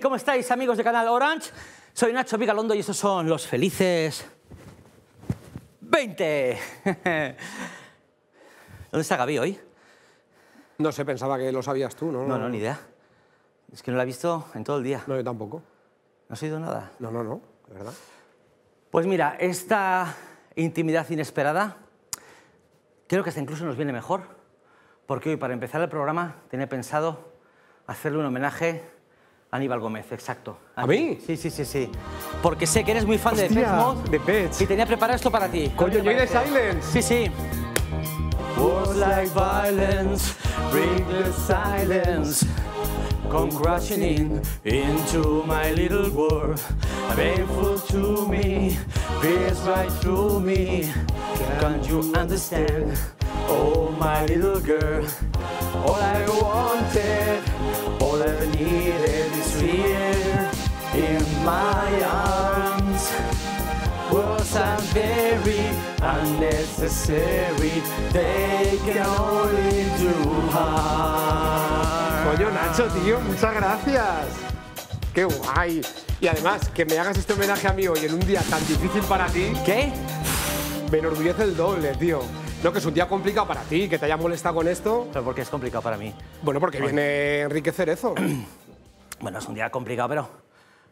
¿cómo estáis amigos de Canal Orange? Soy Nacho Vigalondo y estos son los felices 20. ¿Dónde está Gaby hoy? No sé, pensaba que lo sabías tú, ¿no? No, no, ni idea. Es que no la he visto en todo el día. No, yo tampoco. ¿No has oído nada? No, no, no, de verdad. Pues mira, esta intimidad inesperada creo que hasta incluso nos viene mejor, porque hoy para empezar el programa tenía pensado hacerle un homenaje Aníbal Gómez, exacto. ¿A, mí? Sí, sí, sí, sí. Porque sé que eres muy fan de Pets Mode. De Pets. Y tenía preparado esto para ti. Coño, yo iré Silence. Sí, sí. Wars like violence, Bring the silence. Come crashing in into my little world. Painful to me, pierce right through me. Can't you understand? Oh, my little girl. All I wanted, all I needed. Coño, Nacho, tío, muchas gracias. Qué guay. Y además, que me hagas este homenaje a mí hoy en un día tan difícil para ti. ¿Qué? Me enorgullece el doble, tío. No, que es un día complicado para ti, que te haya molestado con esto. Pero porque es complicado para mí. Bueno, porque viene viene enriquecer eso Bueno, es un día complicado, pero,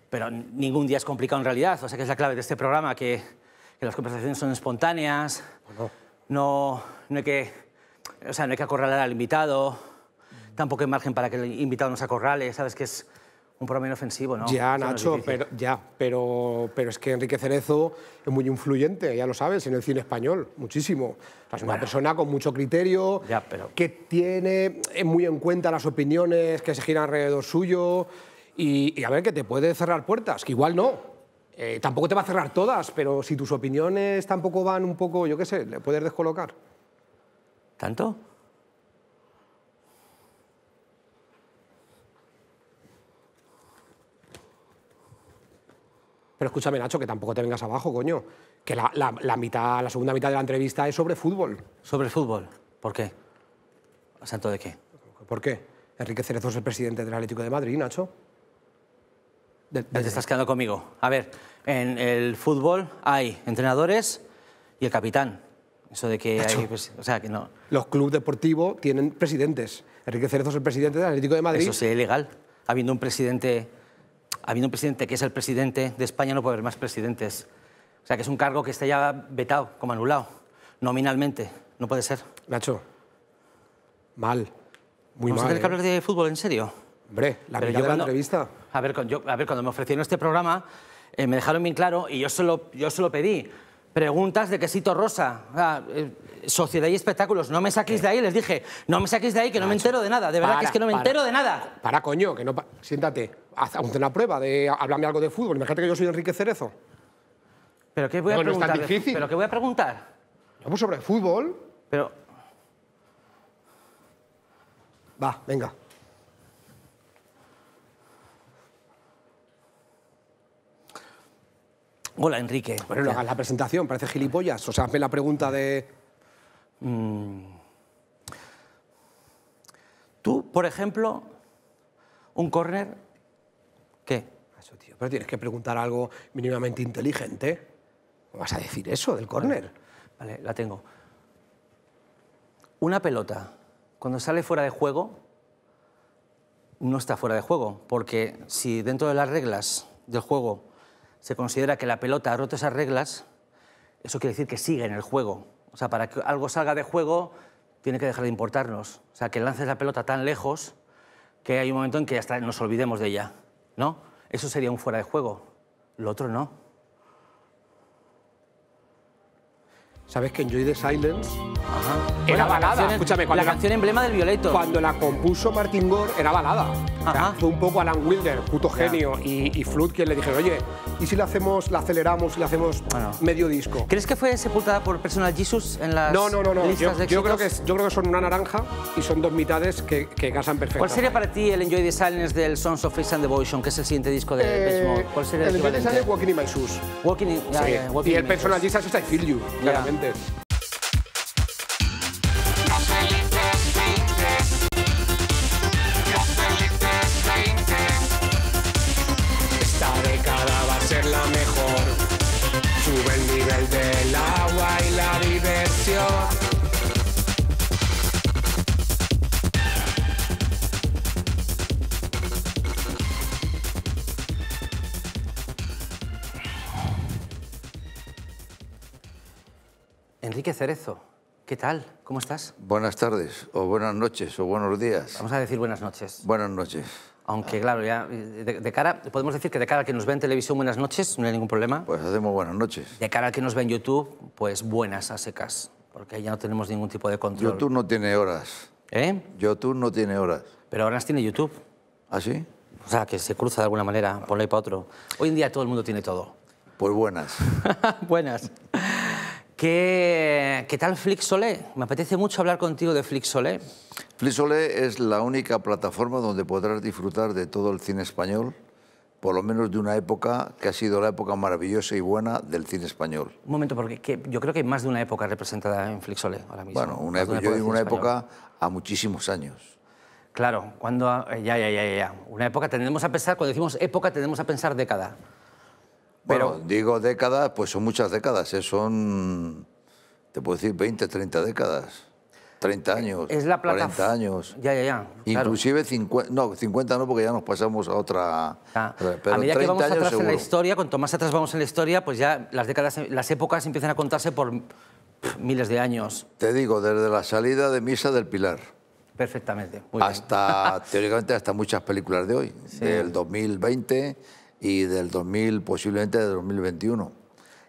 pero ningún día es complicado en realidad. O sea, que es la clave de este programa, que, las conversaciones son espontáneas, no, hay que, sea, no hay que acorralar al invitado, tampoco hay margen para que el invitado nos acorrale, ¿sabes? Que es, un programa inofensivo, ¿no? Ya, Nacho, pero, ya, pero, pero es que Enrique Cerezo es muy influyente, ya lo sabes, en el cine español, muchísimo. Es una persona con mucho criterio, ya, pero... que tiene eh, muy en cuenta las opiniones que se giran alrededor suyo y, a ver, que te puede cerrar puertas, que igual no. Eh, tampoco te va a cerrar todas, pero si tus opiniones tampoco van un poco, yo qué sé, le puedes descolocar. ¿Tanto? Pero escúchame, Nacho, que tampoco te vengas abajo, coño. Que la, mitad, la segunda mitad de la entrevista es sobre fútbol. ¿Sobre fútbol? ¿Por qué? santo de qué? ¿Por qué? Enrique Cerezo es el presidente del Atlético de Madrid, Nacho. De, Te estás quedando conmigo. A ver, en el fútbol hay entrenadores y el capitán. Eso de que hay... Pues, o sea, que no... Los clubes deportivos tienen presidentes. Enrique Cerezo es el presidente del Atlético de Madrid. Eso es ilegal, habiendo un presidente habiendo un presidente que es el presidente de España, no puede haber más presidentes. O sea, que es un cargo que está ya vetado, como anulado, nominalmente. No puede ser. Nacho, mal, muy mal. ¿Vamos a tener que ¿eh? hablar de fútbol en serio? Hombre, la Pero entrevista. A ver, a ver, cuando me ofrecieron este programa, eh, me dejaron bien claro y yo solo, yo solo pedí preguntas de quesito rosa. Eh, sociedad y espectáculos, no me saquéis de ahí, les dije, no me saquéis de ahí, que no me entero de nada, de verdad que es que no me entero de nada. Para, coño, que no... Siéntate, haz una prueba de... hablarme algo de fútbol, imagínate que yo soy Enrique Cerezo. ¿Pero qué voy a preguntar? ¿Pero qué voy a preguntar? Vamos pues sobre fútbol. Pero... Va, venga. Hola, Enrique. Bueno, no hagas la presentación, parece gilipollas. O sea, hazme la pregunta de... Mm. Tú, por ejemplo, un córner, ¿qué? Eso, tío. Pero tienes que preguntar algo mínimamente inteligente. vas a decir eso del córner? vale, la tengo. Una pelota, cuando sale fuera de juego, no está fuera de juego, porque si dentro de las reglas del juego se considera que la pelota ha roto esas reglas, eso quiere decir que sigue en el juego. O sea, para que algo salga de juego, tiene que dejar de importarnos. O sea, que lances la pelota tan lejos que hay un momento en que hasta nos olvidemos de ella. ¿No? Eso sería un fuera de juego. Lo otro no. ¿Sabes que Enjoy the Silence? Era balada. Escúchame, cuando la, canción emblema del Violeto. Cuando la compuso Martin Gore era balada. fue un poco Alan Wilder, puto genio, y, y Flood quien le dijeron, oye, ¿y si la hacemos, la aceleramos y la hacemos medio disco? ¿Crees que fue sepultada por Personal Jesus en las no, no, no, yo, creo, que yo creo que son una naranja y son dos mitades que, casan perfectamente. ¿Cuál sería para ti el Enjoy the Silence del Sons of Face and Devotion, que es el siguiente disco de eh, ¿Cuál sería el, Enjoy the Silence Walking in My Shoes. Walking in, sí. Ah, y el Personal Jesus está I Feel You, claramente de. ¿qué tal? ¿Cómo estás? Buenas tardes, o buenas noches, o buenos días. Vamos a decir buenas noches. Buenas noches. Aunque, claro, ya de, cara, podemos decir que de cara al que nos ve en televisión, buenas noches, no hay ningún problema. Pues hacemos buenas noches. De cara al que nos ve en YouTube, pues buenas a secas, porque ya no tenemos ningún tipo de control. YouTube no tiene horas. ¿Eh? YouTube no tiene horas. Pero horas tiene YouTube. ¿Ah, sí? O sea, que se cruza de alguna manera, por y para otro. Hoy en día todo el mundo tiene todo. Pues buenas. buenas. ¿Qué, ¿Qué, tal Flixolé? Me apetece mucho hablar contigo de Flixolé. Flixolé es la única plataforma donde podrás disfrutar de todo el cine español, por lo menos de una época que ha sido la época maravillosa y buena del cine español. Un momento, porque yo creo que hay más de una época representada en Flixolé ahora mismo. Bueno, una, época, yo digo una época a muchísimos años. Claro, cuando... Eh, ya, ya, ya, ya. Una época tendremos a pensar, cuando decimos época, tenemos a pensar década. Pero bueno, digo décadas, pues son muchas décadas, ¿eh? son, te puedo decir, 20, 30 décadas. 30 años, es la plataforma. 40 años. Ya, ya, ya. Inclusive 50, no, 50 no, porque ya nos pasamos a otra... pero a medida que vamos atrás en la historia, cuanto más atrás vamos en la historia, pues ya las décadas, las épocas empiezan a contarse por miles de años. Te digo, desde la salida de Misa del Pilar. Perfectamente. hasta, teóricamente, hasta muchas películas de hoy, del 2020 y del 2000, posiblemente del 2021.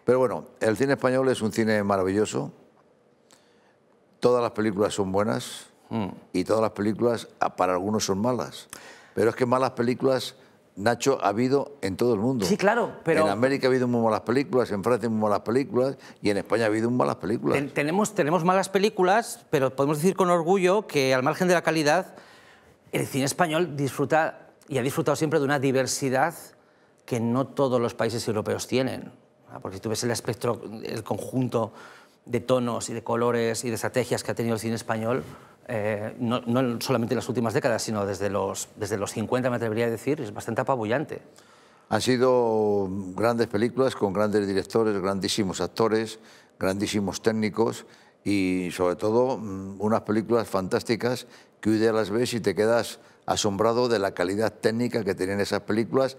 Pero bueno, el cine español es un cine maravilloso. Todas las películas son buenas hmm. y todas las películas ah, para algunos son malas. Pero es que malas películas, Nacho, ha habido en todo el mundo. Sí, claro, pero... En América ha habido muy malas películas, en Francia muy malas películas y en España ha habido muy malas películas. tenemos, tenemos malas películas, pero podemos decir con orgullo que al margen de la calidad, el cine español disfruta y ha disfrutado siempre de una diversidad que no todos los países europeos tienen. Ah, porque si tú ves el espectro, el conjunto de tonos y de colores y de estrategias que ha tenido el cine español, eh, no, solamente en las últimas décadas, sino desde los, desde los 50, me atrevería a decir, es bastante apabullante. Han sido grandes películas con grandes directores, grandísimos actores, grandísimos técnicos y sobre todo mm, unas películas fantásticas que hoy día las ves y te quedas asombrado de la calidad técnica que tenían esas películas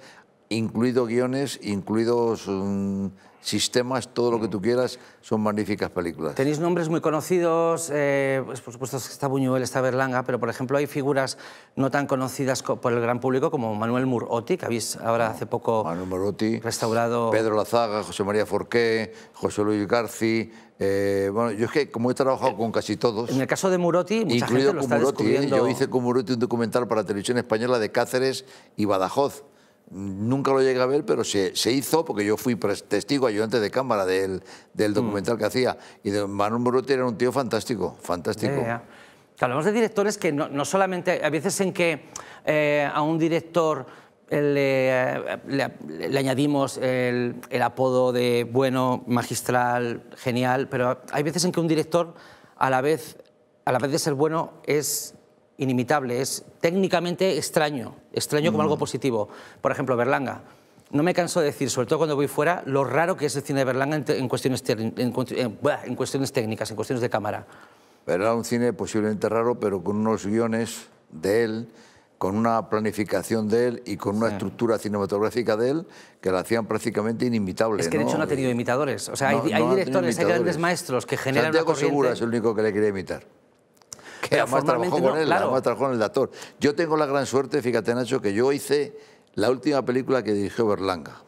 incluido guiones, incluidos mm, sistemas, todo lo que tú quieras, son magníficas películas. Tenéis nombres muy conocidos, eh, pues, por supuesto está Buñuel, está Berlanga, pero por ejemplo hay figuras no tan conocidas por el gran público como Manuel Murotti, que habéis ahora hace poco Manuel restaurado. Pedro Lazaga, José María Forqué, José Luis Garci. Eh, bueno, yo es que como he trabajado con casi todos... En el caso de Murotti, mucha lo con está Murotti, ¿eh? descubriendo... yo hice con Murotti un documental para televisión española de Cáceres y Badajoz. Nunca lo llegué a ver, pero se, hizo porque yo fui testigo ayudante de cámara del, mm. documental que hacía. Y de Manuel Moruti era un tío fantástico, fantástico. Hablamos de directores que no, solamente, a veces en que eh, a un director eh, le, añadimos el, el, apodo de bueno, magistral, genial, pero hay veces en que un director a la vez, a la vez de ser bueno es inimitable, es técnicamente extraño, extraño como algo mm. positivo. Por ejemplo, Berlanga. No me canso de decir, sobre todo cuando voy fuera, lo raro que es el cine de Berlanga en, cuestiones, técnicas, en cuestiones de cámara. Era un cine posiblemente raro, pero con unos guiones de él, con una planificación de él y con una estructura cinematográfica de él que la hacían prácticamente inimitable. Es que de hecho no ha tenido imitadores. O sea, hay, directores, hay grandes maestros que generan. una corriente... Segura es el único que le quería imitar. que además trabajó con él, además trabajó con el dator. Yo tengo la gran suerte, fíjate Nacho, que yo hice la última película que dirigió Berlanga,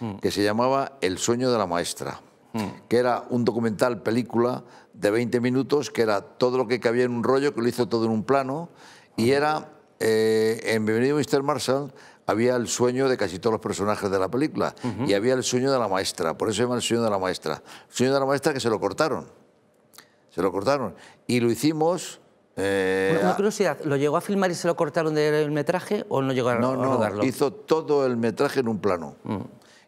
mm. que se llamaba El sueño de la maestra, mm. que era un documental, película de 20 minutos, que era todo lo que cabía en un rollo, que lo hizo todo en un plano, y era, eh, en Bienvenido Mr. Marshall, había el sueño de casi todos los personajes de la película y había el sueño de la maestra, por eso se llama el sueño de la maestra. El sueño de la maestra que se lo cortaron, se lo cortaron. Y lo hicimos eh, una, ah, curiosidad, ¿lo llegó a filmar y se lo cortaron del metraje o no llegó a, no, no, No, hizo todo el metraje en un plano. Mm.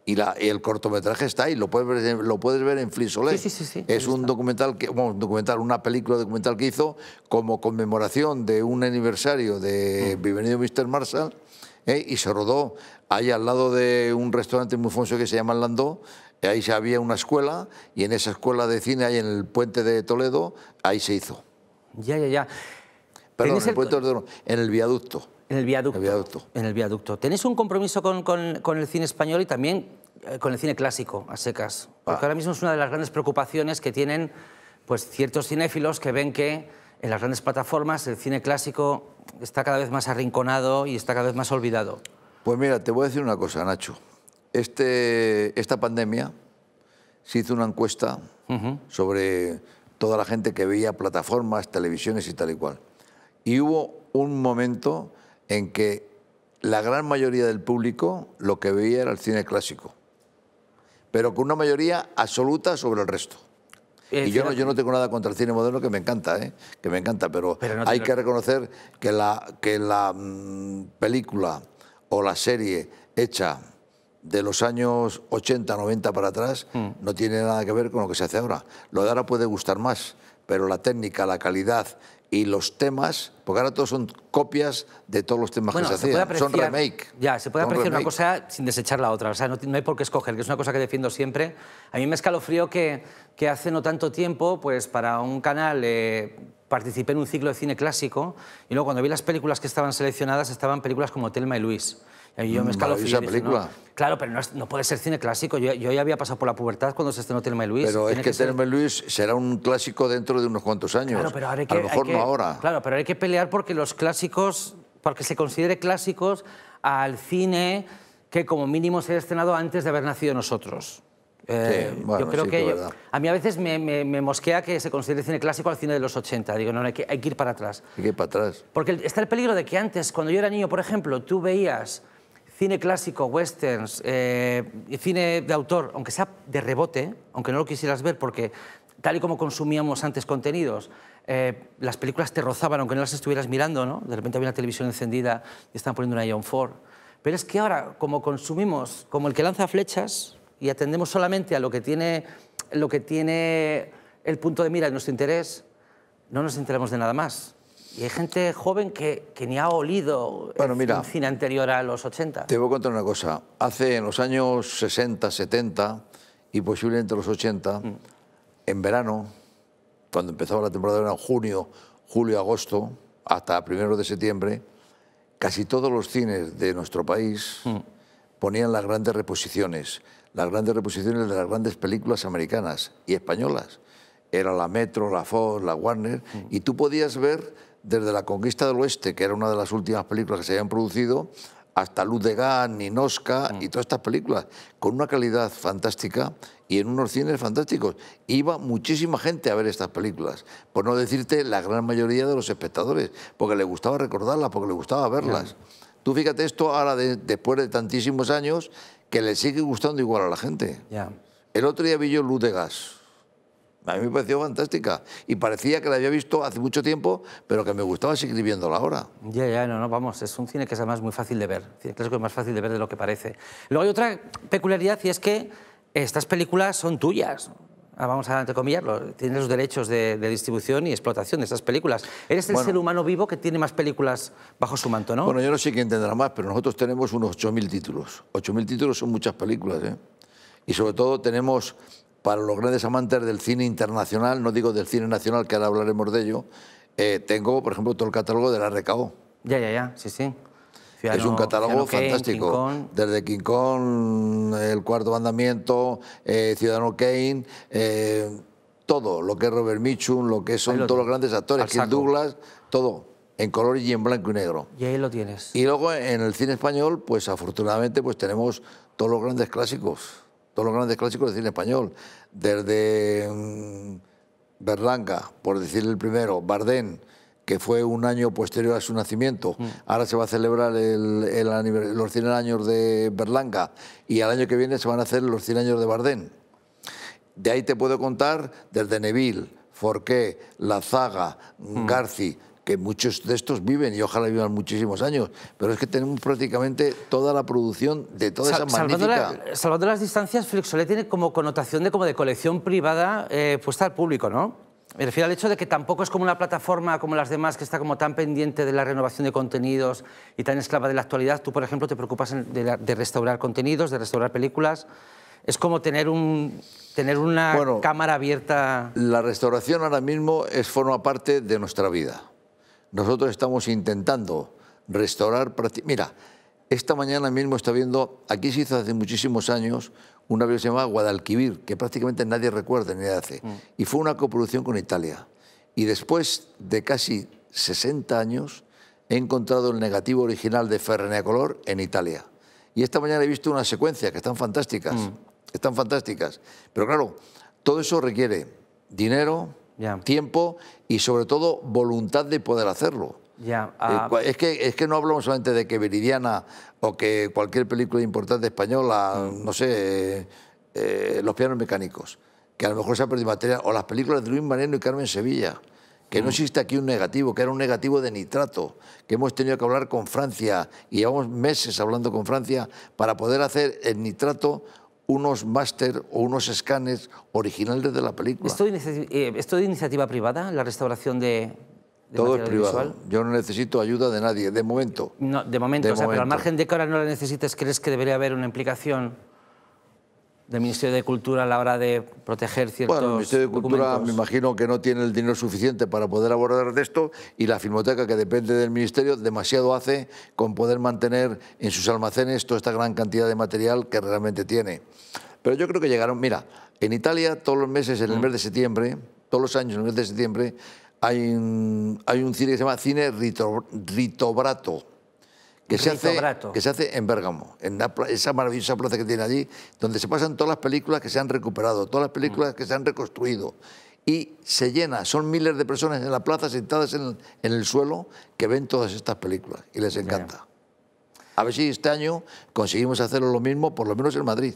Y, el cortometraje está ahí, lo puedes ver, lo puedes ver en Flisolé. Sí, sí, sí, es un documental, que, bueno, documental, una película documental que hizo como conmemoración de un aniversario de mm. Bienvenido Mr. Marshall eh, y se rodó ahí al lado de un restaurante muy famoso que se llama Landó. Ahí había una escuela y en esa escuela de cine, ahí en el puente de Toledo, ahí se hizo. Ya, ya, ya. Perdón, el... El puente, en el viaducto. En el viaducto. En el viaducto. Tenéis un compromiso con, el cine español y también eh, con el cine clásico, a secas. Ah. Porque ahora mismo es una de las grandes preocupaciones que tienen pues, ciertos cinéfilos que ven que en las grandes plataformas el cine clásico está cada vez más arrinconado y está cada vez más olvidado. Pues mira, te voy a decir una cosa, Nacho. Este, esta pandemia se hizo una encuesta sobre toda la gente que veía plataformas, televisiones y tal y cual. Y hubo un momento en que la gran mayoría del público lo que veía era el cine clásico, pero con una mayoría absoluta sobre el resto. y yo no, yo no tengo nada contra el cine moderno, que me encanta, ¿eh? que me encanta, pero, hay que reconocer que la, que la mm, película o la serie hecha de los años 80, 90 para atrás hmm. no tiene nada que ver con lo que se hace ahora. Lo de ahora puede gustar más, pero la técnica, la calidad y los temas, porque ahora todos son copias de todos los temas que se, hacían, son remake. Ya, se puede apreciar una cosa sin desechar la otra, o sea, no, hay por qué escoger, que es una cosa que defiendo siempre. A mí me escalofrío que, que hace no tanto tiempo, pues para un canal... Eh, participé en un ciclo de cine clásico y luego cuando vi las películas que estaban seleccionadas estaban películas como Telma y Luis. Y yo me mm, escalofrío. película. Claro, pero no, puede ser cine clásico. Yo, ya había pasado por la pubertad cuando se estrenó Telma Luis. Pero es que, Luis será un clásico dentro de unos cuantos años. pero que, A lo mejor no ahora. Claro, pero hay que pelear porque los clásicos, porque se considere clásicos al cine que como mínimo se ha estrenado antes de haber nacido nosotros. Eh, yo creo que a mí a veces me, mosquea que se considere cine clásico al cine de los 80. Digo, no, hay que, hay que ir para atrás. Hay que ir para atrás. Porque está el peligro de que antes, cuando yo era niño, por ejemplo, tú veías cine clásico, westerns, eh, cine de autor, aunque sea de rebote, aunque no lo quisieras ver porque tal y como consumíamos antes contenidos, eh, las películas te rozaban aunque no las estuvieras mirando, ¿no? De repente había una televisión encendida y estaban poniendo una Ion Ford. Pero es que ahora, como consumimos, como el que lanza flechas y atendemos solamente a lo que tiene, lo que tiene el punto de mira de nuestro interés, no nos enteramos de nada más. Y hay gente joven que, que ni ha olido bueno, cine anterior a los 80. Te voy a contar una cosa. Hace en los años 60, 70 y posiblemente los 80, mm. en verano, cuando empezaba la temporada era junio, julio, agosto, hasta primero de septiembre, casi todos los cines de nuestro país mm. ponían las grandes reposiciones, las grandes reposiciones de las grandes películas americanas y españolas. Era la Metro, la Fox, la Warner, mm. y tú podías ver desde La Conquista del Oeste, que era una de las últimas películas que se habían producido, hasta Luz de Gan, y mm. y todas estas películas, con una calidad fantástica y en unos cines fantásticos. Iba muchísima gente a ver estas películas, por no decirte la gran mayoría de los espectadores, porque le gustaba recordarlas, porque le gustaba verlas. Tú fíjate esto ahora, después de tantísimos años, que le sigue gustando igual a la gente. Ya. El otro día vi yo Luz de Gas a mí me pareció fantástica y parecía que la había visto hace mucho tiempo, pero que me gustaba seguir viéndola ahora. Ya, ya, no, no, vamos, es un cine que es además muy fácil de ver, cine clásico es más fácil de ver de lo que parece. Luego hay otra peculiaridad y es que estas películas son tuyas. Ah, vamos a entrecomillarlo, tienes los derechos de, distribución y explotación de estas películas. Eres el ser humano vivo que tiene más películas bajo su manto, ¿no? Bueno, yo no sé quién tendrá más, pero nosotros tenemos unos 8.000 títulos. 8.000 títulos son muchas películas, ¿eh? Y sobre todo tenemos para los grandes amantes del cine internacional, no digo del cine nacional, que ahora hablaremos de ello, eh, tengo, por ejemplo, todo el catálogo de la RKO. Ya, ya, ya, sí, sí. es un catálogo fantástico. Desde King Kong, El Cuarto Mandamiento, eh, Ciudadano Kane, eh, todo, lo que es Robert Mitchum, lo que son todos los grandes actores, Kim Douglas, todo, en color y en blanco y negro. Y ahí lo tienes. Y luego en el cine español, pues afortunadamente pues tenemos todos los grandes clásicos todos los grandes clásicos de cine español, desde mm, Berlanga, por decir el primero, Bardén, que fue un año posterior a su nacimiento. Mm. Ahora se va a celebrar los 100 años de Berlanga y al año que viene se van a hacer los 100 años de Bardén. De ahí te puedo contar desde Neville, Forqué, La Zaga, mm. Garci, que muchos de estos viven y ojalá vivan muchísimos años, pero es que tenemos prácticamente toda la producción de toda esa magnífica... salvando las distancias, Solé tiene como connotación de como de colección privada eh, puesta al público, ¿no? Me refiero al hecho de que tampoco es como una plataforma como las demás que está como tan pendiente de la renovación de contenidos y tan esclava de la actualidad. Tú, por ejemplo, te preocupas de, restaurar contenidos, de restaurar películas. Es como tener, un, tener una cámara abierta. La restauración ahora mismo es forma parte de nuestra vida nosotros estamos intentando restaurar... Mira, esta mañana mismo está viendo, aquí se hizo hace muchísimos años, una que se llamaba Guadalquivir, que prácticamente nadie recuerda ni hace, mm. y fue una coproducción con Italia. Y después de casi 60 años he encontrado el negativo original de Color en Italia. Y esta mañana he visto unas secuencias que están fantásticas, mm. están fantásticas. Pero claro, todo eso requiere dinero, tiempo y sobre todo voluntad de poder hacerlo. Eh, ah. es, que, es que no hablamos solamente de que Veridiana o que cualquier película importante española, mm. no sé, eh, eh, Los pianos mecánicos, que a lo mejor se ha perdido material, o las películas de Luis Mariano y Carmen Sevilla, que no mm. existe aquí un negativo, que era un negativo de nitrato, que hemos tenido que hablar con Francia y llevamos meses hablando con Francia para poder hacer el nitrato unos máster o unos escanes originales de la película. ¿Esto ¿Es de iniciativa privada la restauración de... todo es privado. Yo no necesito ayuda de nadie, de momento. No, de momento, momento. pero al margen de que ahora no la necesites, ¿crees que debería haber una implicación del Ministerio de Cultura a la hora de proteger ciertos Bueno, el Ministerio de Cultura me imagino que no tiene el dinero suficiente para poder abordar esto y la Filmoteca, que depende del Ministerio, demasiado hace con poder mantener en sus almacenes toda esta gran cantidad de material que realmente tiene. Pero yo creo que llegaron... Mira, en Italia todos los meses, en el mes de mm. septiembre, todos los años en el mes de septiembre, hay un, hay un cine que se llama Cine Ritobrato que se, hace, que se hace en Bérgamo, en esa maravillosa plaza que tiene allí, donde se pasan todas las películas que se han recuperado, todas las películas mm. que se han reconstruido. Y se llena, son miles de personas en la plaza sentadas en, el suelo que ven todas estas películas y les encanta. A ver si este año conseguimos hacerlo lo mismo, por lo menos en Madrid.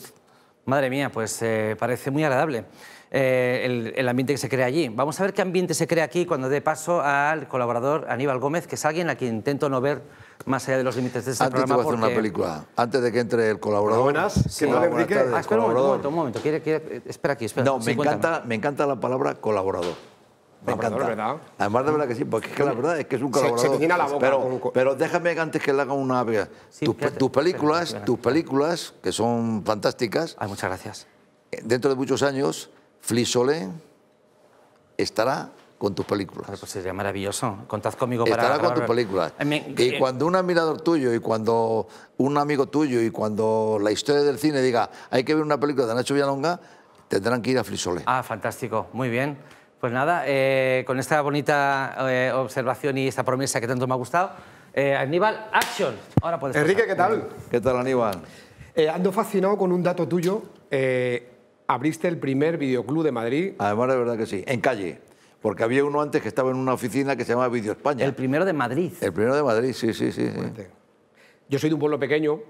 Madre mía, pues eh, parece muy agradable eh, el, el, ambiente que se crea allí. Vamos a ver qué ambiente se crea aquí cuando dé paso al colaborador Aníbal Gómez, que es alguien a quien intento no ver más allá de los límites de este Antes programa. Antes hacer una película. Antes de que entre el colaborador. Buenas, que no le ah, espera ah, un momento, un momento. Espera aquí, espera. No, me, encanta, me encanta la palabra colaborador. Me encanta. Además, de verdad que sí, porque es que la verdad es que es un colaborador. Se, la boca pero, pero, déjame que antes que le haga una... tus, películas, tus películas, que son fantásticas... Ay, muchas gracias. Eh, dentro de muchos años, Flisolé estará con tus películas. Pues sería maravilloso. Contad conmigo para... Estará con tus películas. Y eh, cuando un admirador tuyo y cuando un amigo tuyo y cuando la historia del cine diga hay que ver una película de Nacho Villalonga, tendrán que ir a Frisole... Ah, fantástico. Muy bien. Pues nada, eh, con esta bonita eh, observación y esta promesa que tanto me ha gustado, Aníbal, action. Ahora puedes Enrique, ¿qué tal? ¿Qué tal, Aníbal? ando fascinado con un dato tuyo abriste el primer videoclub de Madrid. Además, de verdad que sí, en calle porque había uno antes que estaba en una oficina que se llamaba Video España. El primero de Madrid. El primero de Madrid, sí, sí, sí. Yo soy de un pueblo pequeño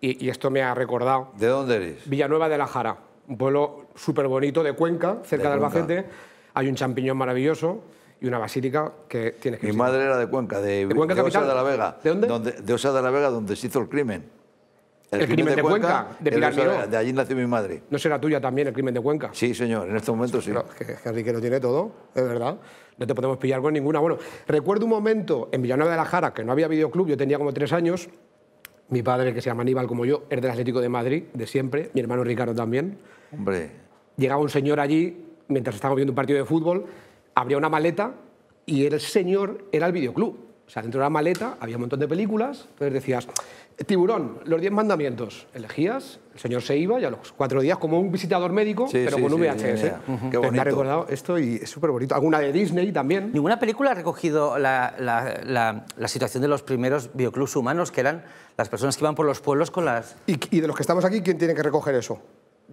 y, esto me ha recordado. ¿De dónde eres? Villanueva de la Jara, un pueblo súper bonito de Cuenca, cerca de, de Albacete. Hay un champiñón maravilloso y una basílica que tienes que Mi madre era de Cuenca, de, ¿De, Cuenca de Osa de la Vega. ¿De dónde? de Osa de la Vega, donde se hizo el crimen. El, crimen, de, Cuenca, de Pilar Miró. De allí nació mi madre. ¿No será tuya también el crimen de Cuenca? Sí, señor, en este momento sí. Es que Enrique lo tiene todo, es verdad. No te podemos pillar con ninguna. Bueno, recuerdo un momento en Villanueva de la Jara, que no había videoclub, yo tenía como tres años. Mi padre, que se llama Aníbal como yo, era del Atlético de Madrid, de siempre. Mi hermano Ricardo también. Hombre. Llegaba un señor allí, mientras estábamos viendo un partido de fútbol, abría una maleta y el señor era el videoclub. O sea, dentro de la maleta había un montón de películas. Entonces decías, Tiburón, los diez mandamientos. Elegías, el señor se iba y a los cuatro días, como un visitador médico, pero con un VHS. Me ha recordado esto y es súper bonito. Alguna de Disney también. Ninguna película ha recogido la, situación de los primeros bioclubs humanos, que eran las personas que iban por los pueblos con las... y de los que estamos aquí, quién tiene que recoger eso?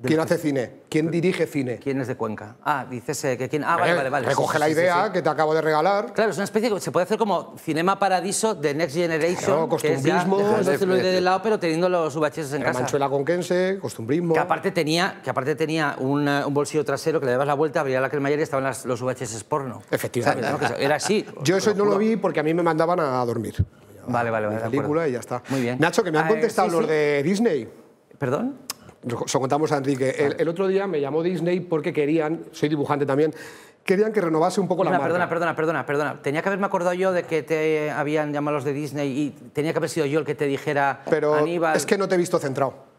¿Quién hace cine? ¿Quién dirige cine? ¿Quién es de Cuenca? Ah, dices eh, que quién. Ah, vale, eh, vale, vale. Recoge la idea que te acabo de regalar. Claro, es una especie que se puede hacer como Cinema Paradiso de Next Generation. Claro, costumbrismo. lo de, de lado, pero teniendo los VHS en eh, casa. Manchuela conquense, costumbrismo. Que aparte tenía, que aparte tenía un, bolsillo trasero que le dabas la vuelta, abría la cremallera y estaban los VHS porno. Efectivamente. era así. Yo eso no lo vi porque a mí me mandaban a dormir. Vale, vale, vale. La película y ya está. Muy bien. Nacho, que me han ah, contestado los de Disney. ¿Perdón? Nos contamos a Enrique. El, otro día me llamó Disney porque querían, soy dibujante también, querían que renovase un poco la marca. Perdona, perdona, perdona, perdona. Tenía que haberme acordado yo de que te habían llamado los de Disney y tenía que haber sido yo el que te dijera, Pero es que no te he visto centrado.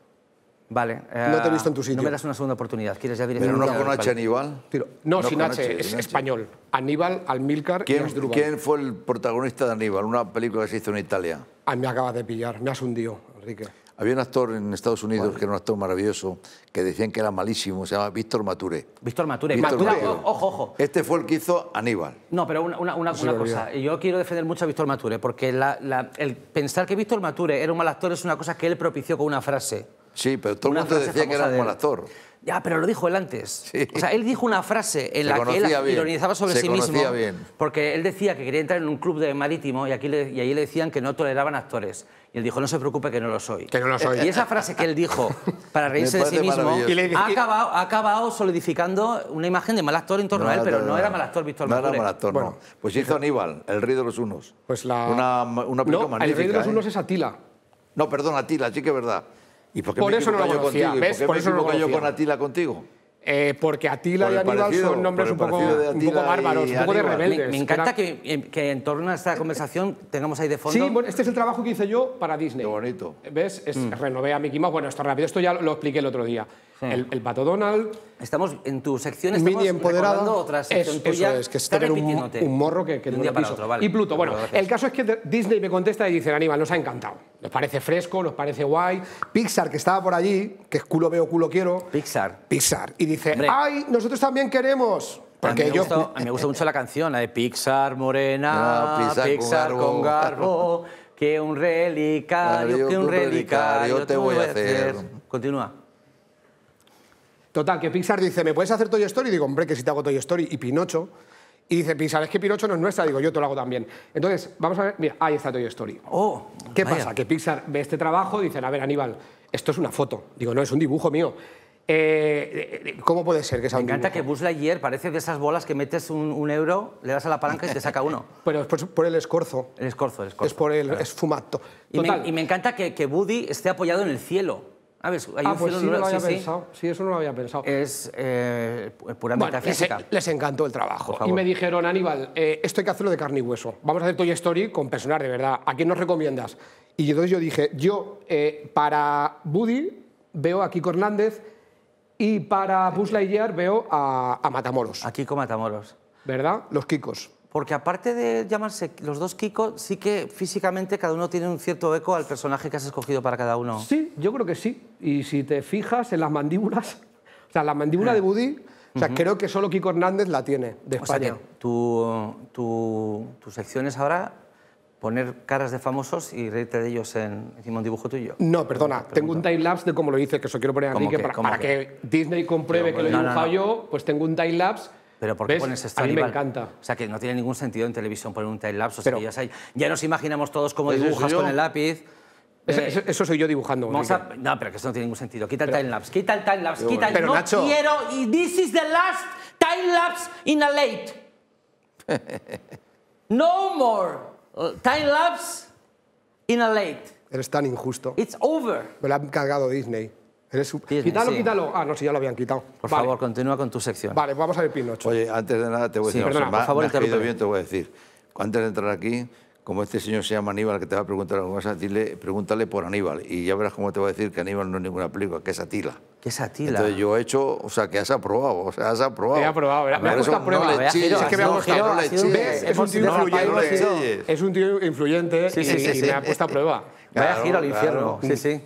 Vale. no te he eh, visto en tu sitio. No me das una segunda oportunidad. ¿Quieres ya directamente? Pero no con H, Aníbal. No, sin H, es español. Aníbal, Almilcar ¿Quién, y ¿Quién fue el protagonista de Aníbal? Una película que se hizo en Italia. Ah, me acabas de pillar, me has hundido, Enrique. Había un actor en Estados Unidos que era un actor maravilloso, que decían que era malísimo, se llama Víctor Mature. Víctor Mature. ojo, ojo. Este fue el que hizo Aníbal. No, pero una, cosa, yo quiero defender mucho a Víctor Mature porque el pensar que Víctor Mature era un mal actor es una cosa que él propició con una frase. Sí, pero todo el mundo decía que era un mal actor. Ya, pero lo dijo él antes. O sea, él dijo una frase en la que él ironizaba sobre sí mismo. Bien. Porque él decía que quería entrar en un club de marítimo y, aquí y ahí le decían que no toleraban actores. Y él dijo, no se preocupe que no lo soy. Que no lo soy. Y esa frase que él dijo para reírse de sí mismo ha acabado, solidificando una imagen de mal actor en torno a él, pero no era mal actor Víctor No era mal actor, bueno, Pues hizo Aníbal, El Rey de los Unos. Pues la... Una, no, magnífica, El Rey de los Unos ¿eh? es Atila. No, perdón, Atila, sí que es verdad. ¿Y por qué eso no lo conocía. Contigo? ¿Ves? por qué eso no yo con Atila contigo? Eh, porque Atila y Aníbal son nombres un poco, un bárbaros, un poco de rebeldes. Me, encanta que, eh, que, en torno a esta conversación tengamos ahí de fondo. Sí, bueno, este es el trabajo que hice yo para Disney. Qué bonito. ¿Ves? Es, mm. Renové a Mickey Mouse. Bueno, esto rápido, esto ya lo expliqué el otro día. El, pato Donald. Estamos en tu sección, estamos mini Otra sección es, que es tener un, morro que, que un no lo piso. Otro, Y Pluto, bueno, el caso es que Disney me contesta y dice, Aníbal, nos ha encantado. Nos parece fresco, nos parece guay. Pixar, que estaba por allí, que es culo veo, culo quiero. Pixar. Pixar. Y dice, ¡ay, nosotros también queremos! Porque me gusta yo... me gusta mucho la canción, la de Pixar Morena, ah, Pixar, con garbo, que un relicario, que un relicario, te voy a hacer. Continúa. Total, que Pixar dice, ¿me puedes hacer Toy Story? Y digo, hombre, que si te hago Toy Story y Pinocho. Y dice Pixar, es que Pinocho no es nuestra. Digo, yo te lo hago también. Entonces, vamos a ver, mira, ahí está Toy Story. Oh, ¿Qué pasa? Que Pixar ve este trabajo, y dice a ver, Aníbal, esto es una foto. Digo, no, es un dibujo mío. Eh, eh, eh, ¿Cómo puede ser que sea Me encanta que Buzz Lightyear parece de esas bolas que metes un, euro, le das a la palanca y te saca uno. Pero es por, el escorzo. El escorzo, el escorzo. Es por el esfumato. Y, me, encanta que, que Woody esté apoyado en el cielo. A ver, ah, ah pues sí, no lo había pensado. Sí. eso no lo había pensado. Es eh, pura Les, encantó el trabajo. Y me dijeron, Aníbal, eh, esto hay que hacerlo de carne y hueso. Vamos a hacer Toy Story con personal de verdad. ¿A quién nos recomiendas? Y entonces yo dije, yo eh, para Woody veo a Kiko Hernández y para Buzz Lightyear veo a, a Matamoros. A Kiko Matamoros. ¿Verdad? Los Kikos porque aparte de llamarse los dos Kiko, sí que físicamente cada uno tiene un cierto eco al personaje que has escogido para cada uno. Sí, yo creo que sí. Y si te fijas en las mandíbulas, o sea, la mandíbula de Buddy, o sea, creo que solo Kiko Hernández la tiene de o España. Sea ¿tú tu, ahora poner caras de famosos y reírte de ellos en, un dibujo tuyo. No, perdona, tengo un timelapse de cómo lo hice, que eso quiero poner aquí, que, para, que? Disney compruebe que lo he dibujado yo, pues tengo un timelapse pero ¿por qué pones esto? A mí me encanta. O sea, que no tiene ningún sentido en televisión poner un time lapse. O sea, que ya, nos imaginamos todos cómo pues dibujas con el lápiz. Eh, eso, soy yo dibujando. No, pero que eso no tiene ningún sentido. Quita el timelapse, quita el timelapse, quita el... Pero, no quiero... Y this is the last timelapse in a late. No more uh, timelapse in a late. Eres tan injusto. It's over. Me lo han cargado Disney quítalo, quítalo. Ah, no, sí, ya lo habían quitado. Por favor, continúa con tu sección. Vale, vamos a ver Pinocho. Oye, antes de nada te voy a decir, perdona, por favor, me bien, te voy a decir. Antes de entrar aquí, como este señor se llama Aníbal, que te va a preguntar algo, a dile, pregúntale por Aníbal. Y ya verás cómo te va a decir que Aníbal no es ninguna película, que es Atila. ¿Qué es Atila. Entonces yo he hecho, o sea, que has aprobado, o sea, has aprobado. He aprobado, ¿verdad? Me ha gustado prueba. es que me ha gustado, no Es un tío influyente. Es un tío influyente y me ha puesto a eh, prueba. Eh, vaya giro al infierno. Sí, sí.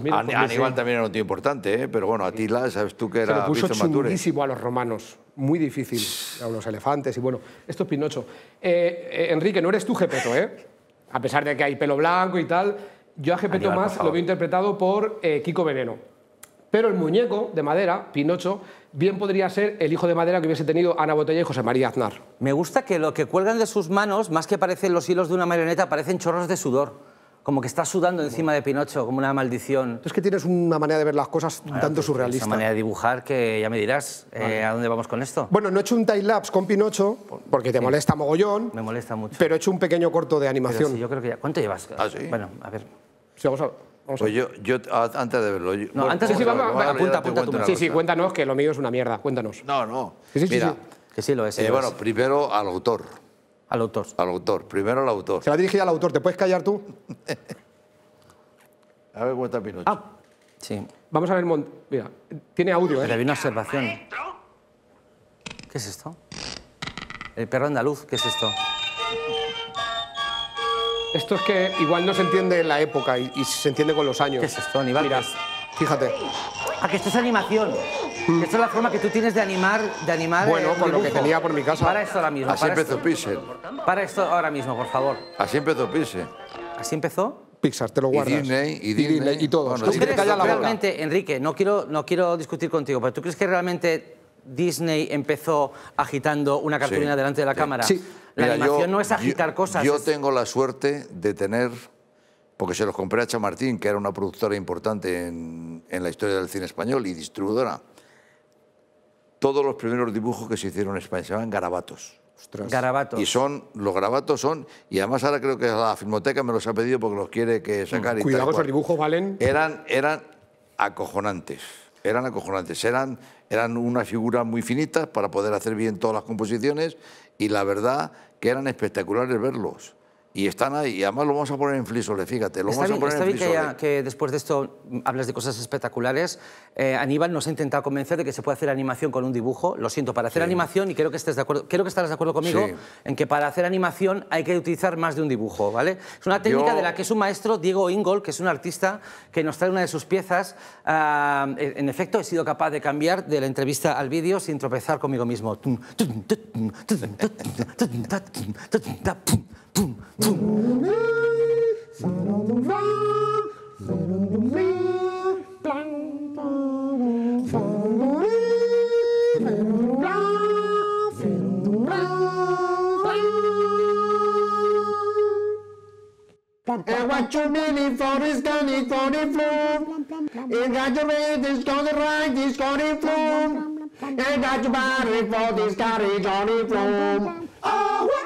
Pues pues también era un tío importante, ¿eh? pero bueno, Atila, sabes tú que era Se puso chunguísimo a los romanos, muy difícil, a los elefantes y bueno, esto es Pinocho. Eh, eh, Enrique, no eres tú Gepeto, ¿eh? A pesar de que hay pelo blanco y tal, yo a Gepeto más lo veo interpretado por Kiko Veneno. Pero el muñeco de madera, Pinocho, bien podría ser el hijo de madera que hubiese tenido Ana Botella y José María Aznar. Me gusta que lo que cuelgan de sus manos, más que parecen los hilos de una marioneta, parecen chorros de sudor como que está sudando encima de Pinocho, como una maldición. Es que tienes una manera de ver las cosas ah, tanto pues, surrealista. Una manera de dibujar que ya me dirás eh, a dónde vamos con esto. Bueno, no he hecho un time lapse con Pinocho, porque te molesta mogollón. Me molesta mucho. Pero he hecho un pequeño corto de animación. Sí, yo creo que ya... ¿Cuánto llevas? ¿Ah, sí? Bueno, a ver. Sí, vamos a pues yo, yo, ah, antes de verlo... no, antes de sí, vamos, vamos, apunta, tú. Sí, sí, cuéntanos, que lo mío es una mierda, cuéntanos. No, no, mira... Que sí lo es. Eh, bueno, primero al autor. Al autor. Al autor, primero al autor. Se la dirigía al autor, ¿te puedes callar tú? a ver, Pinocho. Ah, sí. Vamos a ver, mira, tiene audio, ¿eh? Pero una observación. ¿Qué es esto? El perro andaluz, ¿qué es esto? Esto es que igual no se entiende la época y, se entiende con los años. ¿Qué es esto, Aníbal? fíjate. Ah, que esto es animación. Esa es la forma que tú tienes de animar, de animar. Bueno, con lo que tenía por mi casa. Para esto ahora mismo. Así empezó Pixar. Para esto ahora mismo, por favor. Así empezó Pixar. Así empezó. Pixar, te lo guardas. Disney, y, Disney. y, todo. realmente, Enrique, no quiero, no quiero discutir contigo, pero ¿tú crees que realmente Disney empezó agitando una cartulina delante de la cámara? Sí. La animación no es agitar cosas. Yo tengo la suerte de tener, porque se los compré a Chamartín, que era una productora importante en, en la historia del cine español y distribuidora todos los primeros dibujos que se hicieron en España, se llaman garabatos. Garabatos. Y son, los garabatos son, y además ahora creo que la filmoteca me los ha pedido porque los quiere que mm, sacar. y dibujos valen. Eran, eran acojonantes, eran acojonantes, eran, eran figura figuras muy finita para poder hacer bien todas las composiciones y la verdad que eran espectaculares verlos y están ahí. Y además lo vamos a poner en flisole, fíjate. Lo vamos a poner bien Que, que, después de esto hablas de cosas espectaculares. Aníbal nos ha intentado convencer de que se puede hacer animación con un dibujo. Lo siento, para hacer animación, y creo que, estés de acuerdo, creo que estarás de acuerdo conmigo, en que para hacer animación hay que utilizar más de un dibujo, ¿vale? Es una técnica de la que es un maestro, Diego Ingol, que es un artista, que nos trae una de sus piezas. en efecto, he sido capaz de cambiar de la entrevista al vídeo sin tropezar conmigo mismo. boom, boom. And what you meaning for is gonna for the flu. It got your way, this gonna ride, this gonna flu. And got your body for this carriage on the flu. Oh, what?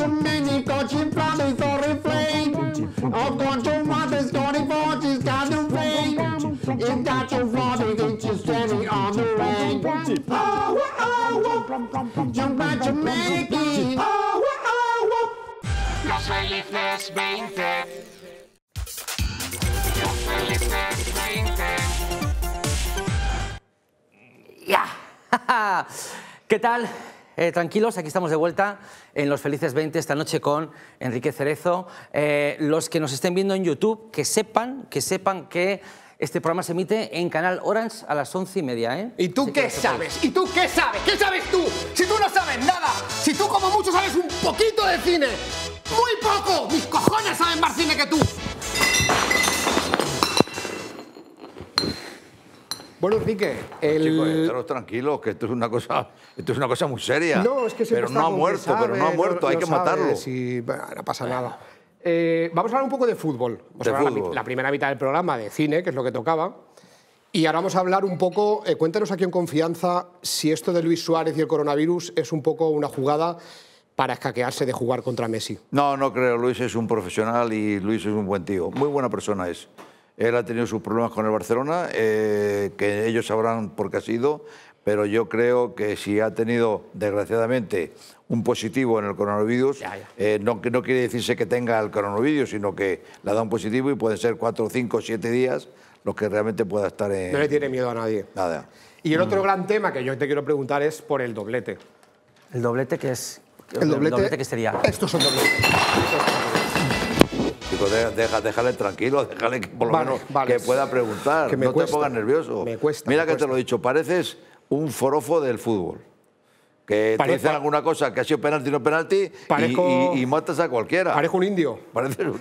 too many coaching problems or refrain. I've got too much is going for this kind of rain. If that's your father, it's just standing on the rain. Oh, oh, oh. Jump back to making. Oh, oh, oh. Los felices 20. Los felices 20. Ya. Yeah. ¿Qué tal? Eh, tranquilos, aquí estamos de vuelta en Los Felices 20 esta noche con Enrique Cerezo. Eh, los que nos estén viendo en YouTube, que sepan, que sepan que este programa se emite en Canal Orange a las once y media, ¿eh? ¿Y tú qué pues, sabes? ¿Y tú qué sabes? ¿Qué sabes tú? Si tú no sabes nada, si tú como mucho sabes un poquito de cine, muy poco, mis cojones saben más cine que tú. Bueno, Enrique... el... tranquilos, que esto es una cosa, esto es una cosa muy seria. No, es que se pero no ha muerto, pero no ha muerto, hay que matarlo. no pasa nada. Eh, vamos a hablar un poco de fútbol. La, primera mitad del programa de cine, que es lo que tocaba. Y ahora vamos a hablar un poco, eh, cuéntanos aquí en confianza si esto de Luis Suárez y el coronavirus es un poco una jugada para escaquearse de jugar contra Messi. No, no creo. Luis es un profesional y Luis es un buen tío. Muy buena persona es. Él ha tenido sus problemas con el Barcelona, eh, que ellos sabrán por qué ha sido, pero yo creo que si ha tenido, desgraciadamente, un positivo en el coronavirus, eh, no, quiere decirse que tenga el coronavirus, sino que le da un positivo y pueden ser cuatro, cinco, siete días los que realmente pueda estar en... No le tiene miedo a nadie. Nada. Y el otro mm. gran tema que yo te quiero preguntar es por el doblete. ¿El doblete que es? ¿El, doblete, que sería? Estos son dobletes déjale tranquilo, déjale que pueda preguntar. no te pongas nervioso. Mira que te lo he dicho, pareces un forofo del fútbol. Que alguna cosa que ha sido penalti o no penalti y, y, matas a cualquiera. Parezco un indio.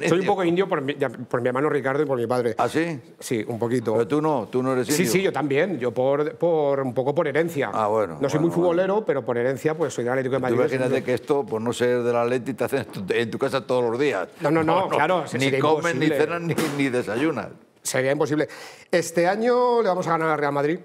Soy un poco indio por mi, por mi, hermano Ricardo y por mi padre. ¿Ah, sí? Sí, un poquito. Pero tú no, tú no eres indio. Sí, sí, yo también. Yo por, por un poco por herencia. Ah, bueno. No soy muy futbolero, pero por herencia pues soy del Atlético de Madrid. ¿Tú imagínate que esto, por no ser la Atlético, te hacen en tu casa todos los días. No, no, no, claro. ni comen, ni cenan, ni, ni desayunan. Sería imposible. Este año le vamos a ganar al Real Madrid.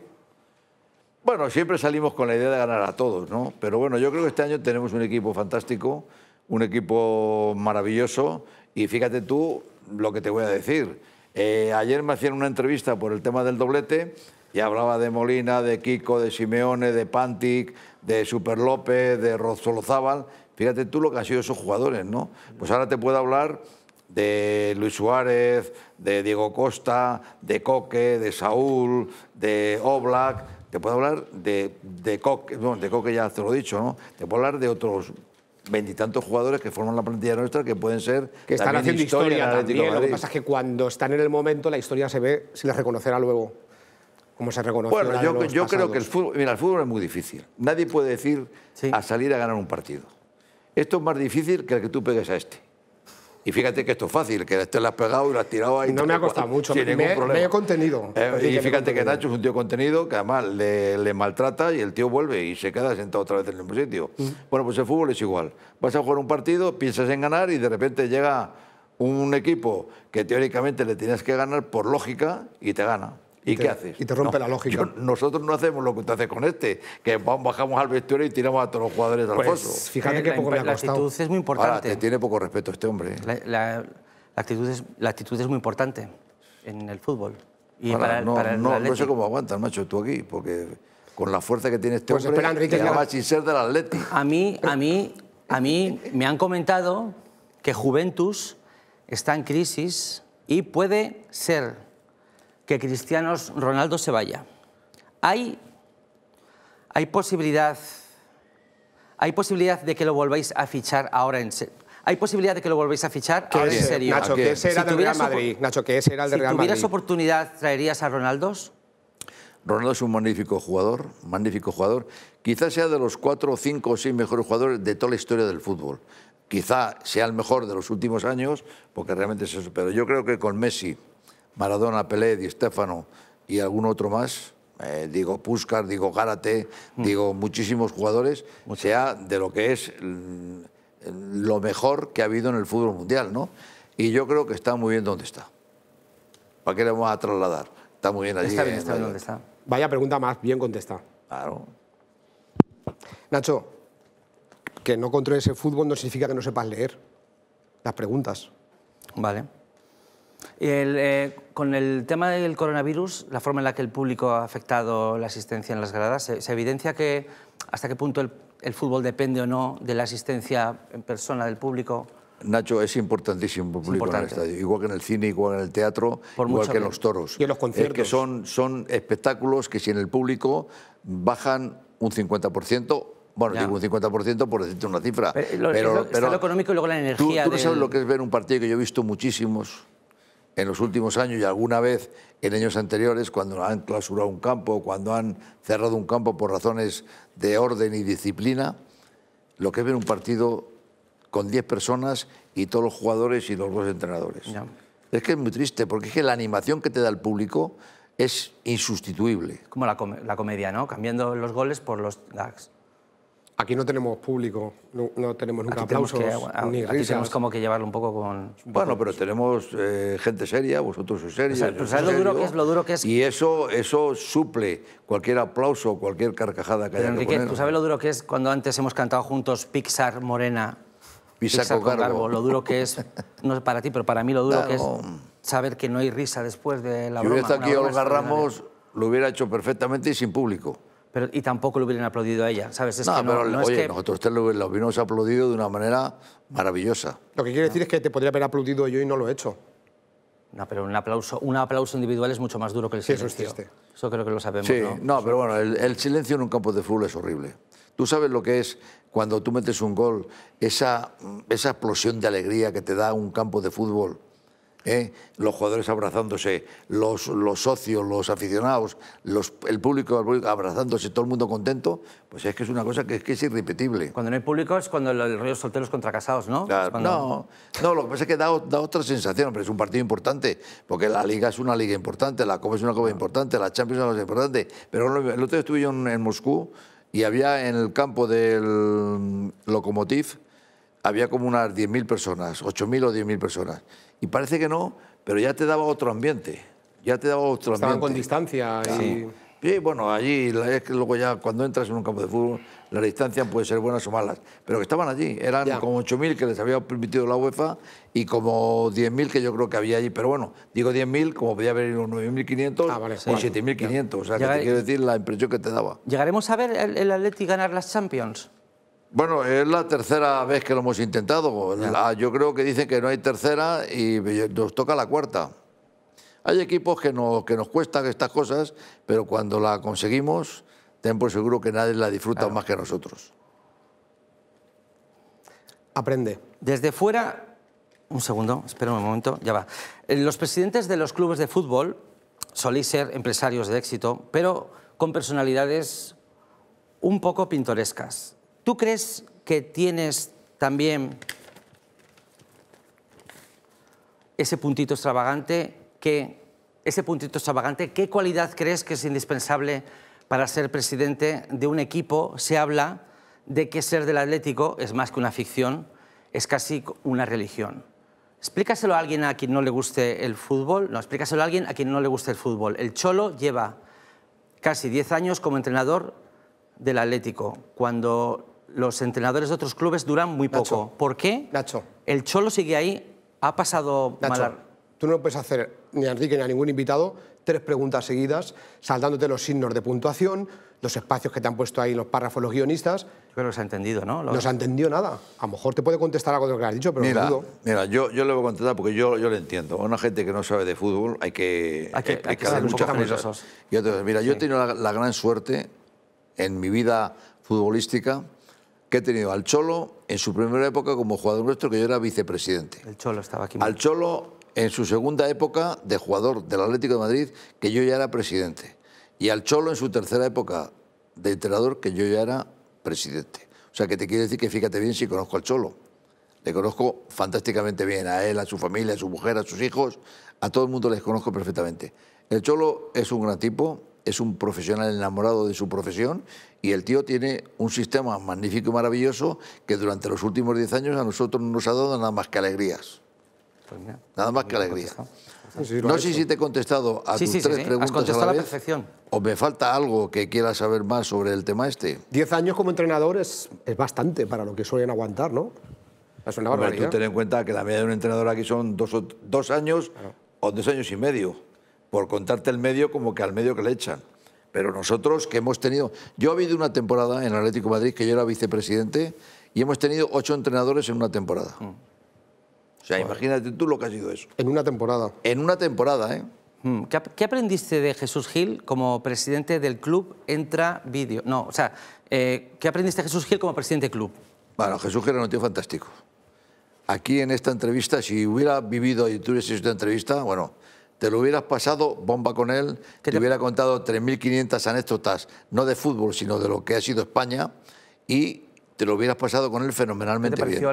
Bueno, siempre salimos con la idea de ganar a todos, ¿no? Pero bueno, yo creo que este año tenemos un equipo fantástico, un equipo maravilloso y fíjate tú lo que te voy a decir. Eh, ayer me hacían una entrevista por el tema del doblete y hablaba de Molina, de Kiko, de Simeone, de Pantic, de Super López, de Rozolozábal. Fíjate tú lo que han sido esos jugadores, ¿no? Pues ahora te puedo hablar de Luis Suárez, de Diego Costa, de Coque, de Saúl, de Oblak te puedo hablar de, de Coque, bueno, de Coque ya te lo he dicho, ¿no? Te puedo hablar de otros veintitantos jugadores que forman la plantilla nuestra que pueden ser que están haciendo historia, también. Lo que pasa es que cuando están en el momento la historia se ve, se les reconocerá luego. Como se reconoce. Bueno, yo, creo que el fútbol, mira, el fútbol es muy difícil. Nadie puede decir a salir a ganar un partido. Esto es más difícil que el que tú pegues a este. Y fíjate que esto es fácil, que te este la has pegado y la has tirado ahí. No me ha costado mucho, me, he contenido. Eh, y fíjate que, Nacho es un tío contenido que además le, maltrata y el tío vuelve y se queda sentado otra vez en el mismo sitio. Mm. Bueno, pues el fútbol es igual. Vas a jugar un partido, piensas en ganar y de repente llega un equipo que teóricamente le tienes que ganar por lógica y te gana. ¿Y, qué haces? Y te rompe la lógica. nosotros no hacemos lo que tú haces con este, que bajamos al vestuario y tiramos a todos los jugadores al pues, foso. Fíjate eh, que poco me ha costado. La actitud es muy importante. te tiene poco respeto este hombre. ¿eh? La, la, actitud, es, muy importante en el fútbol. no, sé cómo aguantas, macho, tú aquí, porque con la fuerza que tiene este pues, hombre, espera, Enrique, sin ser del Atleti. A mí, a, mí, a mí me han comentado que Juventus está en crisis y puede ser que Cristiano Ronaldo se vaya. Hay, hay posibilidad hay posibilidad de que lo volváis a fichar ahora en serio. Hay posibilidad de que lo volváis a fichar ahora en serio. Nacho, que ese era si Real Madrid. Nacho, que ese era el Real Madrid. tuvieras oportunidad, ¿traerías a Ronaldo? Ronaldo es un magnífico jugador, magnífico jugador. Quizás sea de los cuatro, cinco o seis mejores jugadores de toda la historia del fútbol. Quizá sea el mejor de los últimos años, porque realmente es eso. Pero yo creo que con Messi, Maradona, Pelé, Di Stefano y algún otro más, eh, digo Puskas, digo Gárate, hmm. digo muchísimos jugadores, sea de lo que es lo mejor que ha habido en el fútbol mundial, ¿no? Y yo creo que está muy bien donde está. ¿Para qué le vamos a trasladar? Está muy bien allí. Está bien, está donde está. Vaya pregunta más, bien contestada. Claro. Nacho, que no controles el fútbol no significa que no sepas leer las preguntas. Vale. El, eh, con el tema del coronavirus, la forma en la que el público ha afectado la asistencia en las gradas, se, evidencia que hasta qué punto el, fútbol depende o no de la asistencia en persona del público. Nacho, es importantísimo el público en el estadio, igual que en el cine, igual que en el teatro, igual que en los toros. Y en los conciertos. Es que son, son espectáculos que si en el público bajan un 50%, bueno, digo un 50% por decirte una cifra. Eh, pero, lo, económico y luego la energía. Tú, no sabes lo que es ver un partido que yo he visto muchísimos en los últimos años y alguna vez en años anteriores, cuando han clausurado un campo, cuando han cerrado un campo por razones de orden y disciplina, lo que es ver un partido con 10 personas y todos los jugadores y los dos entrenadores. Es que es muy triste, porque es que la animación que te da el público es insustituible. Como la, comedia, ¿no? Cambiando los goles por los Aquí no tenemos público, no, tenemos nunca aplausos tenemos aquí tenemos como que llevarlo un poco con... Bueno, pero tenemos eh, gente seria, vosotros sois serios. ¿sabes lo duro que es? Y eso, eso suple cualquier aplauso, cualquier carcajada que haya Enrique, ¿tú sabes lo duro que es cuando antes hemos cantado juntos Pixar Morena, Pixar, con Lo duro que es, no para ti, pero para mí lo duro que es saber que no hay risa después de la broma. hubiera aquí Olga Ramos, lo hubiera hecho perfectamente y sin público y tampoco lo hubieran aplaudido a ella, ¿sabes? Es no, nosotros te lo, hubiéramos aplaudido de una manera maravillosa. Lo que quiero decir es que te podría haber aplaudido yo y no lo he hecho. No, pero un aplauso, un aplauso individual es mucho más duro que el silencio. Sí, eso es Eso creo que lo sabemos. Sí, no, pero bueno, el, silencio en un campo de fútbol es horrible. Tú sabes lo que es cuando tú metes un gol, esa explosión de alegría que te da un campo de fútbol ¿eh? los jugadores abrazándose, los, socios, los aficionados, el, público, abrazándose, todo el mundo contento, pues es que es una cosa que, es irrepetible. Cuando no hay público es cuando el, solteros contra casados, ¿no? No, no, lo que pasa es que da, otra sensación, pero es un partido importante, porque la Liga es una liga importante, la Copa es una Copa importante, la Champions es una importante, pero el otro día estuve yo en, Moscú y había en el campo del Lokomotiv, había como unas 10.000 personas, 8.000 o 10.000 personas. Y parece que no, pero ya te daba otro ambiente. Ya te daba otro Estaban con distancia. Y... bueno, allí, luego ya cuando entras en un campo de fútbol, la distancia puede ser buenas o malas. Pero que estaban allí. Eran como 8.000 que les había permitido la UEFA y como 10.000 que yo creo que había allí. Pero bueno, digo 10.000, como podía haber unos 9.500 ah, o 7.500. O sea, que te quiero decir la impresión que te daba. ¿Llegaremos a ver el, el Atleti ganar las Champions? Bueno, es la tercera vez que lo hemos intentado. yo creo que dicen que no hay tercera y nos toca la cuarta. Hay equipos que nos, que nos cuestan estas cosas, pero cuando la conseguimos, ten por seguro que nadie la disfruta más que nosotros. Aprende. Desde fuera, un segundo, espera un momento, ya va. Eh, los presidentes de los clubes de fútbol solís ser empresarios de éxito, pero con personalidades un poco pintorescas. ¿Tú crees que tienes también ese puntito extravagante que ese puntito extravagante, ¿qué cualidad crees que es indispensable para ser presidente de un equipo? Se habla de que ser del Atlético es más que una ficción, es casi una religión. Explícaselo a alguien a quien no le guste el fútbol, no, explícaselo a alguien a quien no le guste el fútbol. El Cholo lleva casi 10 años como entrenador del Atlético. Cuando los entrenadores de otros clubes duran muy poco. ¿Por qué? Nacho. El Cholo sigue ahí, ha pasado Nacho, tú no puedes hacer ni a Enrique ni a ningún invitado tres preguntas seguidas, saltándote los signos de puntuación, los espacios que te han puesto ahí los párrafos los guionistas. Pero los ha entendido, ¿no? No se ha entendido nada. A lo mejor te puede contestar algo de lo que has dicho, pero mira, no Mira, yo, le voy a contestar porque yo, yo lo entiendo. A una gente que no sabe de fútbol hay que... Hay que, muchas cosas. mira, yo he tenido la gran suerte en mi vida futbolística que he tenido al Cholo en su primera época como jugador nuestro, que yo era vicepresidente. El Cholo estaba aquí. Al Cholo en su segunda época de jugador del Atlético de Madrid, que yo ya era presidente. Y al Cholo en su tercera época de entrenador, que yo ya era presidente. O sea, que te quiero decir que fíjate bien si conozco al Cholo. Le conozco fantásticamente bien, a él, a su familia, a su mujer, a sus hijos, a todo el mundo les conozco perfectamente. El Cholo es un gran tipo, es un profesional enamorado de su profesión y el tío tiene un sistema magnífico y maravilloso que durante los últimos 10 años a nosotros no nos ha dado nada más que alegrías. Pues nada más que alegrías. no sé si te he contestado a tus tres preguntas. a la, vez, a perfección. ¿O me falta algo que quieras saber más sobre el tema este? 10 años como entrenador es, bastante para lo que suelen aguantar, ¿no? Es una barbaridad. ten en cuenta que la media de un entrenador aquí son dos, dos años o dos años y medio por contarte el medio como que al medio que le echan. Pero nosotros que hemos tenido... Yo he habido una temporada en Atlético Madrid que yo era vicepresidente y hemos tenido ocho entrenadores en una temporada. Mm. O sea, imagínate tú lo que ha sido eso. En una temporada. En una temporada, ¿eh? Mm. ¿Qué, aprendiste de Jesús Gil como presidente del club Entra Vídeo? No, o sea, eh, ¿qué aprendiste de Jesús Gil como presidente del club? Bueno, Jesús Gil era un tío fantástico. Aquí en esta entrevista, si hubiera vivido y tuviese esta entrevista, bueno, te lo hubieras pasado bomba con él, te, hubiera contado 3.500 anécdotas, no de fútbol, sino de lo que ha sido España, y te lo hubieras pasado con él fenomenalmente bien.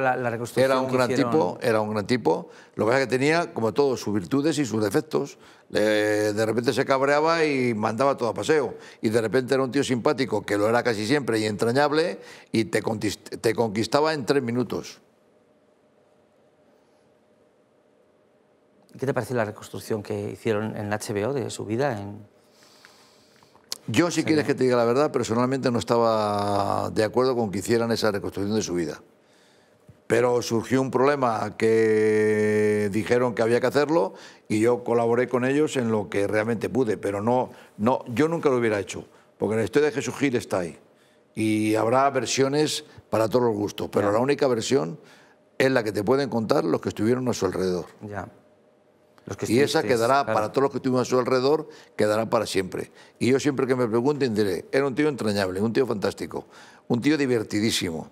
era un gran tipo, era un gran tipo. Lo que pasa que tenía, como todos, sus virtudes y sus defectos. de repente se cabreaba y mandaba todo a paseo. Y de repente era un tío simpático, que lo era casi siempre, y entrañable, y te, te conquistaba en tres minutos. ¿Qué te parece la reconstrucción que hicieron en HBO de su vida? Yo, si sí. quieres que te diga la verdad, personalmente no estaba de acuerdo con que hicieran esa reconstrucción de su vida. Pero surgió un problema que dijeron que había que hacerlo y yo colaboré con ellos en lo que realmente pude, pero no, no yo nunca lo hubiera hecho, porque la historia de Jesús Gil está ahí y habrá versiones para todos los gustos, pero la única versión es la que te pueden contar los que estuvieron a su alrededor. Ya y esa quedará para todos los que estuvimos a su alrededor, quedará para siempre. Y yo siempre que me pregunten diré, era un tío entrañable, un tío fantástico, un tío divertidísimo.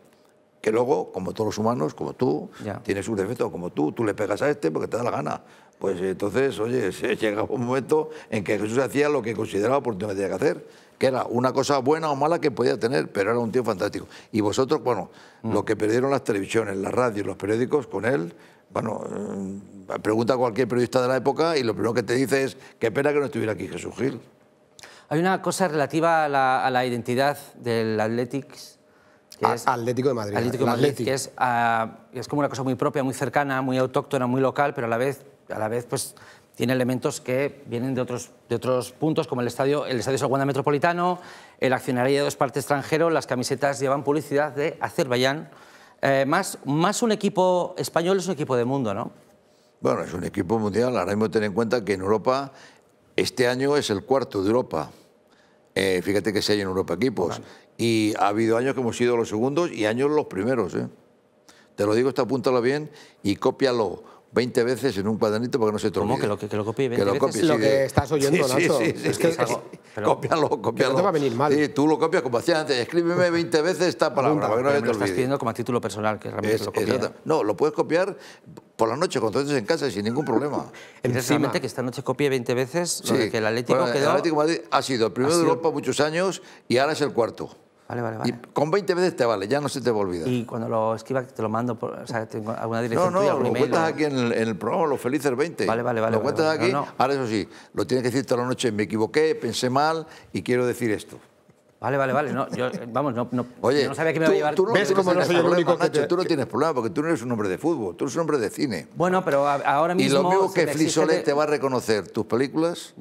Que luego, como todos los humanos, como tú, tienes un defecto, como tú, tú le pegas a este porque te da la gana. Pues entonces, oye, llega un momento en que Jesús hacía lo que consideraba tenía que hacer, que era una cosa buena o mala que podía tener, pero era un tío fantástico. Y vosotros, bueno, mm. lo que perdieron las televisiones, las radios, los periódicos con él, bueno, eh, pregunta a cualquier periodista de la época y lo primero que te dice es qué pena que no estuviera aquí Jesús Gil. Hay una cosa relativa a la, identidad del Athletics. Atlético de Madrid. Atlético de Madrid, que ah, es, como una cosa muy propia, muy cercana, muy autóctona, muy local, pero a la vez, a la vez pues, tiene elementos que vienen de otros, de otros puntos, como el estadio, el estadio Salguanda Metropolitano, el de dos partes extranjero, las camisetas llevan publicidad de Azerbaiyán, eh, más, un equipo español es un equipo de mundo, ¿no? Bueno, es un equipo mundial. Ahora mismo ten en cuenta que en Europa, este año es el cuarto de Europa. Eh, fíjate que se hay en Europa equipos. Y ha habido años que hemos sido los segundos y años los primeros. ¿eh? Te lo digo, está apúntalo bien y cópialo 20 veces en un cuadernito que no se te olvide. que lo, que, que lo copie 20 que lo veces? es lo que estás oyendo, sí, Nacho. Sí, es que, pero, cópialo, cópialo. No te va a venir mal. Sí, tú lo copias como hacía antes. Escríbeme 20 veces esta palabra para no se lo estás pidiendo como a título personal, que realmente es, lo copias. No, lo puedes copiar por la noche, cuando estés en casa, sin ningún problema. Exactamente, que esta noche copie 20 veces lo de que el Atlético El Atlético Madrid ha sido el primero de Europa muchos años y ahora es el cuarto. Vale, vale, vale. Y con 20 veces te vale, ya no se te va a olvidar. Y cuando lo escriba, te lo mando, por, o sea, tengo alguna dirección. No, no, lo cuentas aquí en el, programa Los Felices 20. Vale, vale, vale. Lo cuentas aquí. Ahora, eso sí, lo tienes que decir toda la noche, me equivoqué, pensé mal y quiero decir esto. Vale, vale, vale. No, yo, eh, vamos, no, Oye, no sabía que me iba a llevar. Tú no ves el único que Tú no tienes problema porque tú no eres un hombre de fútbol, tú eres un hombre de cine. Bueno, pero ahora mismo. Y lo mismo que Frisolet te... va a reconocer tus películas,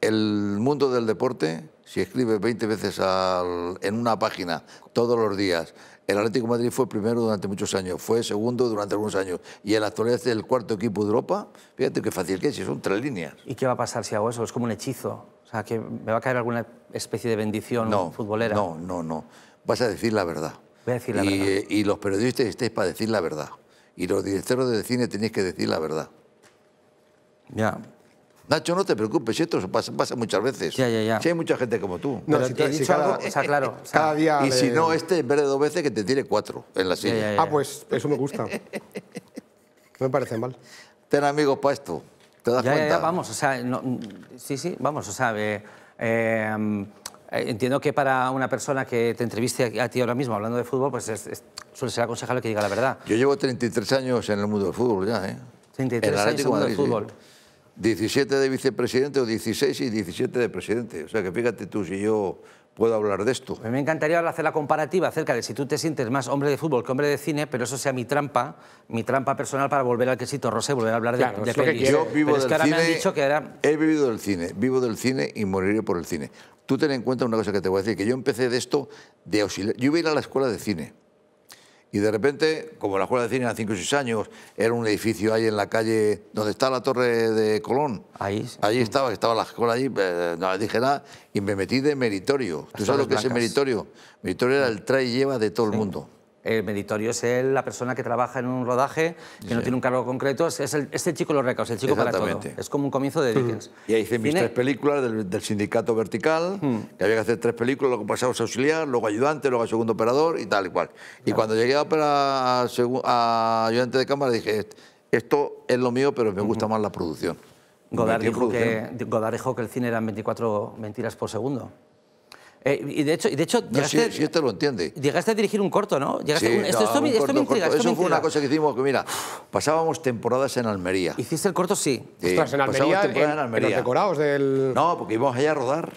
el mundo del deporte si escribes 20 veces en una página todos los días, el Atlético Madrid fue primero durante muchos años, fue segundo durante algunos años y en la actualidad es el cuarto equipo de Europa, fíjate qué fácil que es, son tres líneas. ¿Y qué va a pasar si hago eso? Es como un hechizo. O sea, que me va a caer alguna especie de bendición futbolera. No, no, no. Vas a decir la verdad. Voy a decir la verdad. y los periodistas estáis para decir la verdad. Y los directores de cine tenéis que decir la verdad. Ya, Nacho, no te preocupes, esto pasa, muchas veces. Ya, Si hay mucha gente como tú. No, si, te he dicho algo, o eh, claro. cada día y si no, este en vez de dos veces que te tire cuatro en la silla. Ah, pues eso me gusta. no me parece mal. Ten amigos para esto. ¿Te das cuenta? vamos, o sea, sí, sí, vamos, o sea, eh, eh, Entiendo que para una persona que te entreviste a ti ahora mismo hablando de fútbol, pues suele ser aconsejable que diga la verdad. Yo llevo 33 años en el mundo del fútbol ya, ¿eh? 33 años en el mundo del fútbol. 17 de vicepresidente o 16 y 17 de presidente. O sea que fíjate tú si yo puedo hablar de esto. Me encantaría hacer la comparativa acerca de si tú te sientes más hombre de fútbol que hombre de cine, pero eso sea mi trampa, mi trampa personal para volver al quesito rosé, volver a hablar de, claro, que Yo vivo del cine, he vivido del cine, vivo del cine y moriré por el cine. Tú ten en cuenta una cosa que te voy a decir, que yo empecé de esto de auxiliar. Yo iba a ir a la escuela de cine y de repente, como la Escuela de Cine eran 5 o 6 años, era un edificio ahí en la calle donde está la Torre de Colón. Ahí. Allí estaba, estaba la escuela allí, eh, no le dije nada, y me metí de meritorio. ¿Tú sabes lo que es el meritorio? Meritorio era el trae y lleva de todo el mundo. El meditorio es él, la persona que trabaja en un rodaje, que no tiene un cargo concreto, es el, este chico los es el chico para todo. Es como un comienzo de Dickens. Mm. Y ahí hice mis tres películas del, sindicato vertical, mm. que había que hacer tres películas, luego pasamos a auxiliar, luego ayudante, luego a segundo operador y tal y cual. Y cuando llegué a, ayudante de cámara dije, esto es lo mío, pero me gusta más la producción. Godard dijo, Que, Godard que el cine eran 24 mentiras por segundo. Eh, y de hecho, y de hecho llegaste, lo entiende. Llegaste a dirigir un corto, ¿no? Llegaste, esto, esto, me intriga, Eso fue una cosa que hicimos que, mira, pasábamos temporadas en Almería. ¿Hiciste el corto? Sí. en Almería, en, Almería. los decorados del... No, porque íbamos allá a rodar.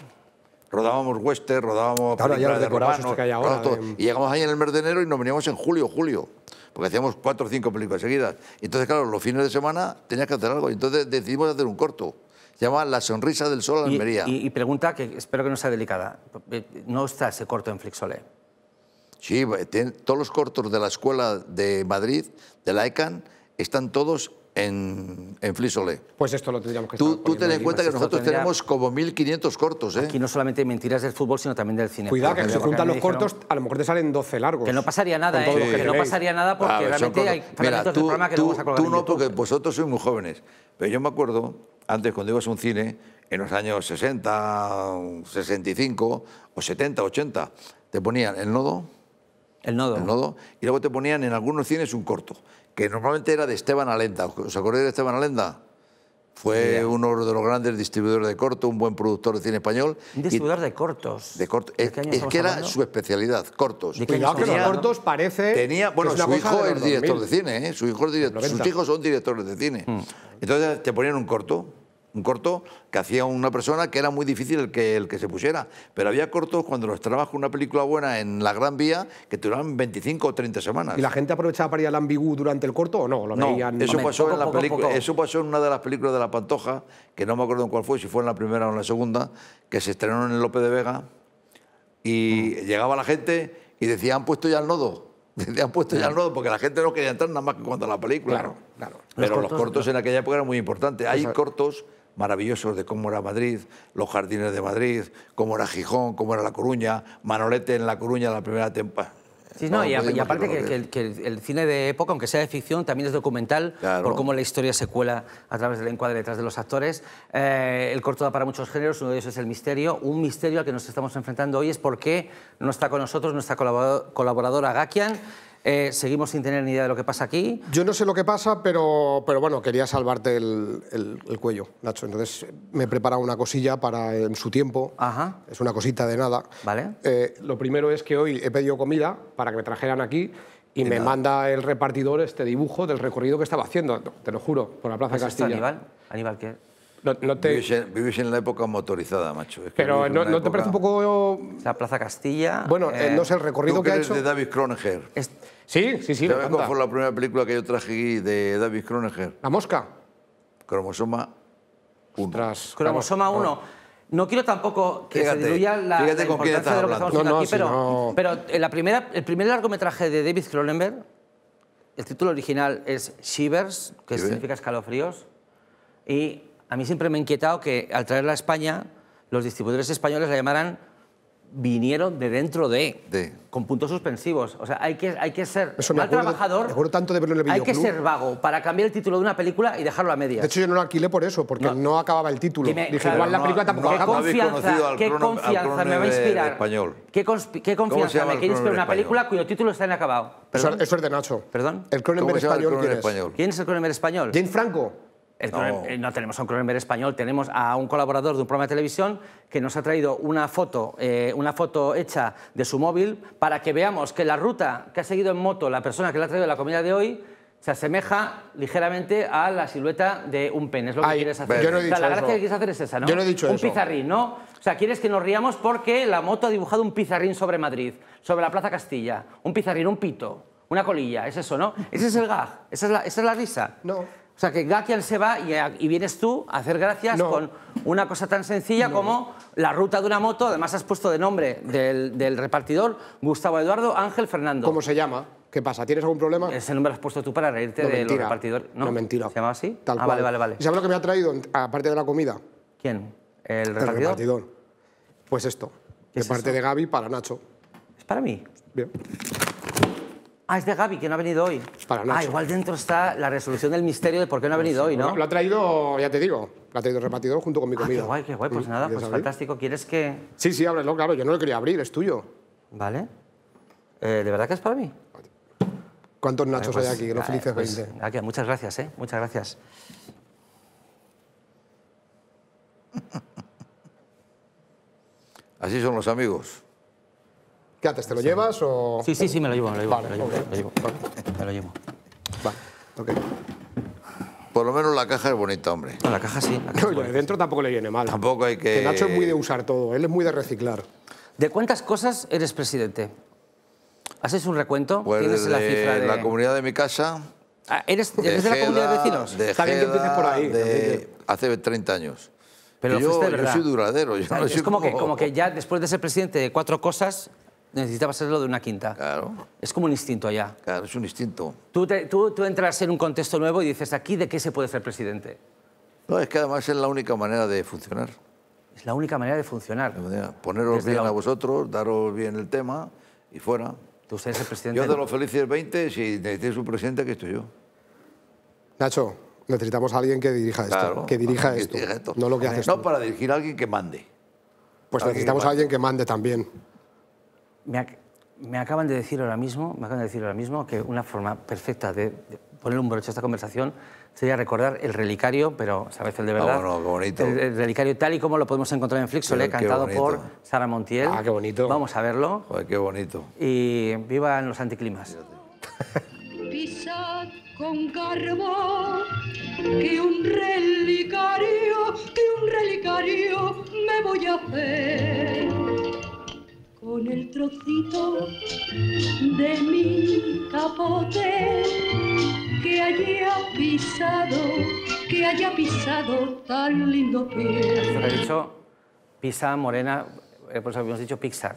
Rodábamos western, rodábamos... Claro, ya los decorados que hay ahora. Y llegamos ahí en el mes de enero y nos veníamos en julio, julio porque hacíamos cuatro o cinco películas seguidas. Entonces, claro, los fines de semana tenías que hacer algo. Entonces decidimos hacer un corto llama La sonrisa del sol Almería. Y, pregunta, que espero que no sea delicada, eh, ¿no está ese corto en Flixolé? Sí, eh, todos los cortos de la Escuela de Madrid, de la ECAN, están todos en, en Pues esto lo tendríamos que Tú, tú ten en cuenta que nosotros tenemos como 1.500 cortos. ¿eh? Aquí no solamente mentiras del fútbol, sino también del cine. Cuidado, que si se juntan los cortos, a lo mejor te salen 12 largos. Que no pasaría nada, ¿eh? no pasaría nada porque realmente hay Mira, tú, programa que tú, no a Tú no, porque vosotros sois muy jóvenes. Pero yo me acuerdo, antes cuando ibas a un cine, en los años 60, 65 o 70, 80, te ponían el nodo... El nodo. El nodo. Y luego te ponían en algunos cines un corto que normalmente era de Esteban Alenda. ¿Os acordáis de Esteban Alenda? Fue uno de los grandes distribuidores de cortos, un buen productor de cine español. distribuidor de cortos. De cortos. Es, que era su especialidad, cortos. Y que los cortos parece. Tenía, bueno, ¿eh? su hijo es director de cine, ¿eh? sus hijos son directores de cine. Mm. Entonces te ponían un corto un corto que hacía una persona que era muy difícil el que, el que se pusiera. Pero había cortos cuando los trabajas con una película buena en la Gran Vía que duraban 25 o 30 semanas. ¿Y la gente aprovechaba para ir al ambigú durante el corto o no? no, Eso, pasó en una de las películas de La Pantoja, que no me acuerdo en cuál fue, si fue en la primera o en la segunda, que se estrenaron en López de Vega y mm. llegaba la gente y decía, han puesto ya el nodo. han puesto ya el mm. nodo porque la gente no quería entrar nada más que cuando la película. Claro, claro. Pero los cortos, en aquella época eran muy importantes. Hay cortos maravillosos de cómo era Madrid, los jardines de Madrid, cómo era Gijón, cómo era La Coruña, Manolete en La Coruña la primera temporada. Sí, no, y, aparte que, el, cine de época, aunque sea de ficción, también es documental por cómo la historia se cuela a través del encuadre detrás de los actores. Eh, el corto da para muchos géneros, uno de ellos es el misterio. Un misterio al que nos estamos enfrentando hoy es por qué no está con nosotros nuestra colaboradora Gakian. Eh, seguimos sin tener ni idea de lo que pasa aquí. Yo no sé lo que pasa, pero, pero bueno, quería salvarte el, cuello, Nacho. Entonces me he preparado una cosilla para en su tiempo. Ajá. Es una cosita de nada. Vale. Eh, lo primero es que hoy he pedido comida para que me trajeran aquí y me manda el repartidor este dibujo del recorrido que estaba haciendo, te lo juro, por la Plaza Castilla. Aníbal? ¿Aníbal qué? No, vives, en, la época motorizada, macho. Pero no, te parece un poco... La Plaza Castilla... Bueno, eh, no sé, el recorrido que, ha hecho... de David Es... Sí, sí, sí. ¿Sabes cuál fue la primera película que yo traje de David Cronenberg? La mosca. Cromosoma 1. Cromosoma 1. No quiero tampoco que se diluya la, la importancia de lo que pero, eh, la primera, el primer largometraje de David Cronenberg, el título original es Shivers, que significa escalofríos, y a mí siempre me ha inquietado que al traerla a España, los distribuidores españoles la llamaran vinieron de dentro de, con puntos suspensivos. O sea, hay que, hay que ser Eso mal trabajador. acuerdo tanto de verlo en el hay que ser vago para cambiar el título de una película y dejarlo a medias. De hecho, yo no lo alquilé por eso, porque no, acababa el título. Dije, igual la película tampoco ¿Qué confianza, al ¿qué confianza me va a inspirar? ¿Qué, confianza me a inspirar una película cuyo título está inacabado? Eso, eso es de Nacho. ¿Perdón? El Cronenberg español, ¿Quién es el Cronenberg español? Jane Franco. Eh, no. tenemos a un Cronenberg español, tenemos a un colaborador de un programa de televisión que nos ha traído una foto, eh, una foto hecha de su móvil para que veamos que la ruta que ha seguido en moto la persona que le ha traído la comida de hoy se asemeja ligeramente a la silueta de un pen. Es lo que quieres hacer. o sea, la gracia que quieres hacer es esa, ¿no? Yo no he dicho un eso. pizarrín, ¿no? O sea, quieres que nos riamos porque la moto ha dibujado un pizarrín sobre Madrid, sobre la Plaza Castilla. Un pizarrín, un pito, una colilla, es eso, ¿no? Ese es el gag, esa es la, esa es la risa. No. O sea, que Gakian se va y, vienes tú a hacer gracias con una cosa tan sencilla como la ruta de una moto. Además, has puesto de nombre del, repartidor Gustavo Eduardo Ángel Fernando. ¿Cómo se llama? ¿Qué pasa? ¿Tienes algún problema? Ese nombre lo has puesto tú para reírte del repartidor. No, mentira. ¿Se llama así? Tal ah, vale, vale, vale. ¿Y sabes lo que me ha traído, aparte de la comida? ¿Quién? ¿El repartidor? El repartidor. Pues esto. De parte de Gaby para Nacho. ¿Es para mí? Bien. Ah, es de Gaby, que no ha venido hoy. Para Nacho. Ah, igual dentro está la resolución del misterio de por qué no ha venido hoy, ¿no? Lo ha traído, ya te digo, lo ha traído repartidor junto con mi ah, comida. qué guay, qué guay. Pues mm, nada, pues fantástico. ¿Quieres que...? Sí, sí, ábrelo, claro. Yo no lo quería abrir, es tuyo. Vale. Eh, ¿De verdad que es para mí? ¿Cuántos nachos hay pues, aquí? Que ah, felices 20. Pues, aquí, ah, muchas gracias, ¿eh? Muchas gracias. Así son los amigos. ¿Qué haces? ¿Te lo llevas o...? Sí, sí, sí, me lo llevo, me lo llevo. Vale, me, lo llevo lo llevo, Vale, ok. Por lo menos la caja es bonita, hombre. la caja sí. La caja no, de dentro tampoco le viene mal. Tampoco hay que... que... Nacho es muy de usar todo, él es muy de reciclar. ¿De cuántas cosas eres presidente? ¿Haces un recuento? Pues ¿Tienes la cifra de...? la comunidad de mi casa... Ah, ¿Eres, de, la comunidad de vecinos? De bien que empieces por ahí. Hace 30 años. Pero yo, yo soy duradero. Yo no es soy como, que, como que ya después de ser presidente de cuatro cosas, necesitaba hacerlo de una quinta. Claro. Es como un instinto allá. Claro, es un instinto. Tú, entras en un contexto nuevo y dices, ¿aquí de qué se puede ser presidente? No, es que además es la única manera de funcionar. Es la única manera de funcionar. Poneros bien a vosotros, daros bien el tema y fuera. Tú eres el presidente. Yo de los felices 20, si necesitáis un presidente, que estoy yo. Nacho, necesitamos a alguien que dirija esto. que dirija esto. No lo que haces No para dirigir a alguien que mande. Pues necesitamos a alguien que mande también me, acaban de decir ahora mismo, me acaban de decir ahora mismo que una forma perfecta de, poner un broche a esta conversación sería recordar el relicario, pero sabes el de ah, verdad. no, bonito. El, relicario tal y como lo podemos encontrar en Flixolé, ¿eh? cantado por Sara Montiel. Ah, qué bonito. Vamos a verlo. Joder, qué bonito. Y viva en los anticlimas. Pisad con garbo que un relicario, que un relicario me voy a hacer con el trocito de mi capote que haya pisado, que haya pisado tan lindo pie. He dicho pisa morena, eh, por eso habíamos dicho Pixar.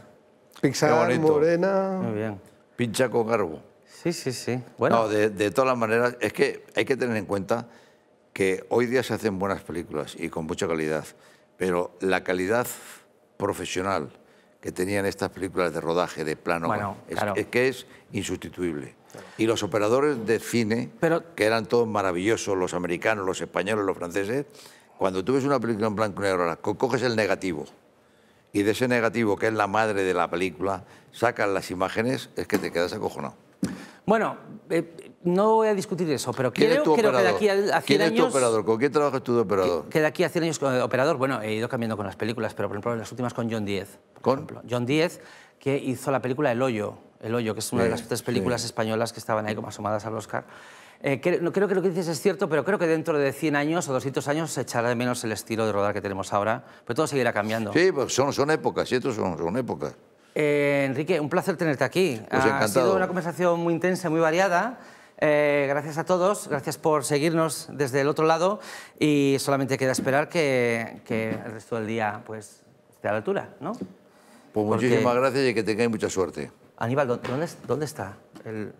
Pixar morena. Muy bien. Pincha con garbo. Sí, sí, sí. de, de todas las maneras, es que hay que tener en cuenta que hoy día se hacen buenas películas y con mucha calidad, pero la calidad profesional, que tenían estas películas de rodaje de plano. es, que es insustituible. Y los operadores de cine, que eran todos maravillosos, los americanos, los españoles, los franceses, cuando tú ves una película en blanco y negro, coges el negativo y de ese negativo, que es la madre de la película, sacan las imágenes, es que te quedas acojonado. Bueno, eh, no voy a discutir eso, pero creo, que de aquí a 100 ¿Quién es tu años, operador? ¿Con qué trabajo tú de operador? Que, de aquí a 100 años, eh, operador, bueno, he ido cambiando con las películas, pero por ejemplo, las últimas con John Diez. ¿Con? John Diez, que hizo la película El Hoyo, El Hoyo, que es una de las tres películas españolas que estaban ahí como asomadas al Oscar. Eh, creo, que lo que dices es cierto, pero creo que dentro de 100 años o 200 años se echará de menos el estilo de rodar que tenemos ahora, pero todo seguirá cambiando. Sí, pues son, son épocas, y son, son épocas. Eh, Enrique, un placer tenerte aquí. Pues ha sido una conversación muy intensa, muy variada. Eh, gracias a todos, gracias por seguirnos desde el otro lado y solamente queda esperar que, el resto del día pues, esté a la altura, ¿no? Pues muchísimas gracias y que tengáis mucha suerte. Aníbal, ¿dónde, dónde está el...?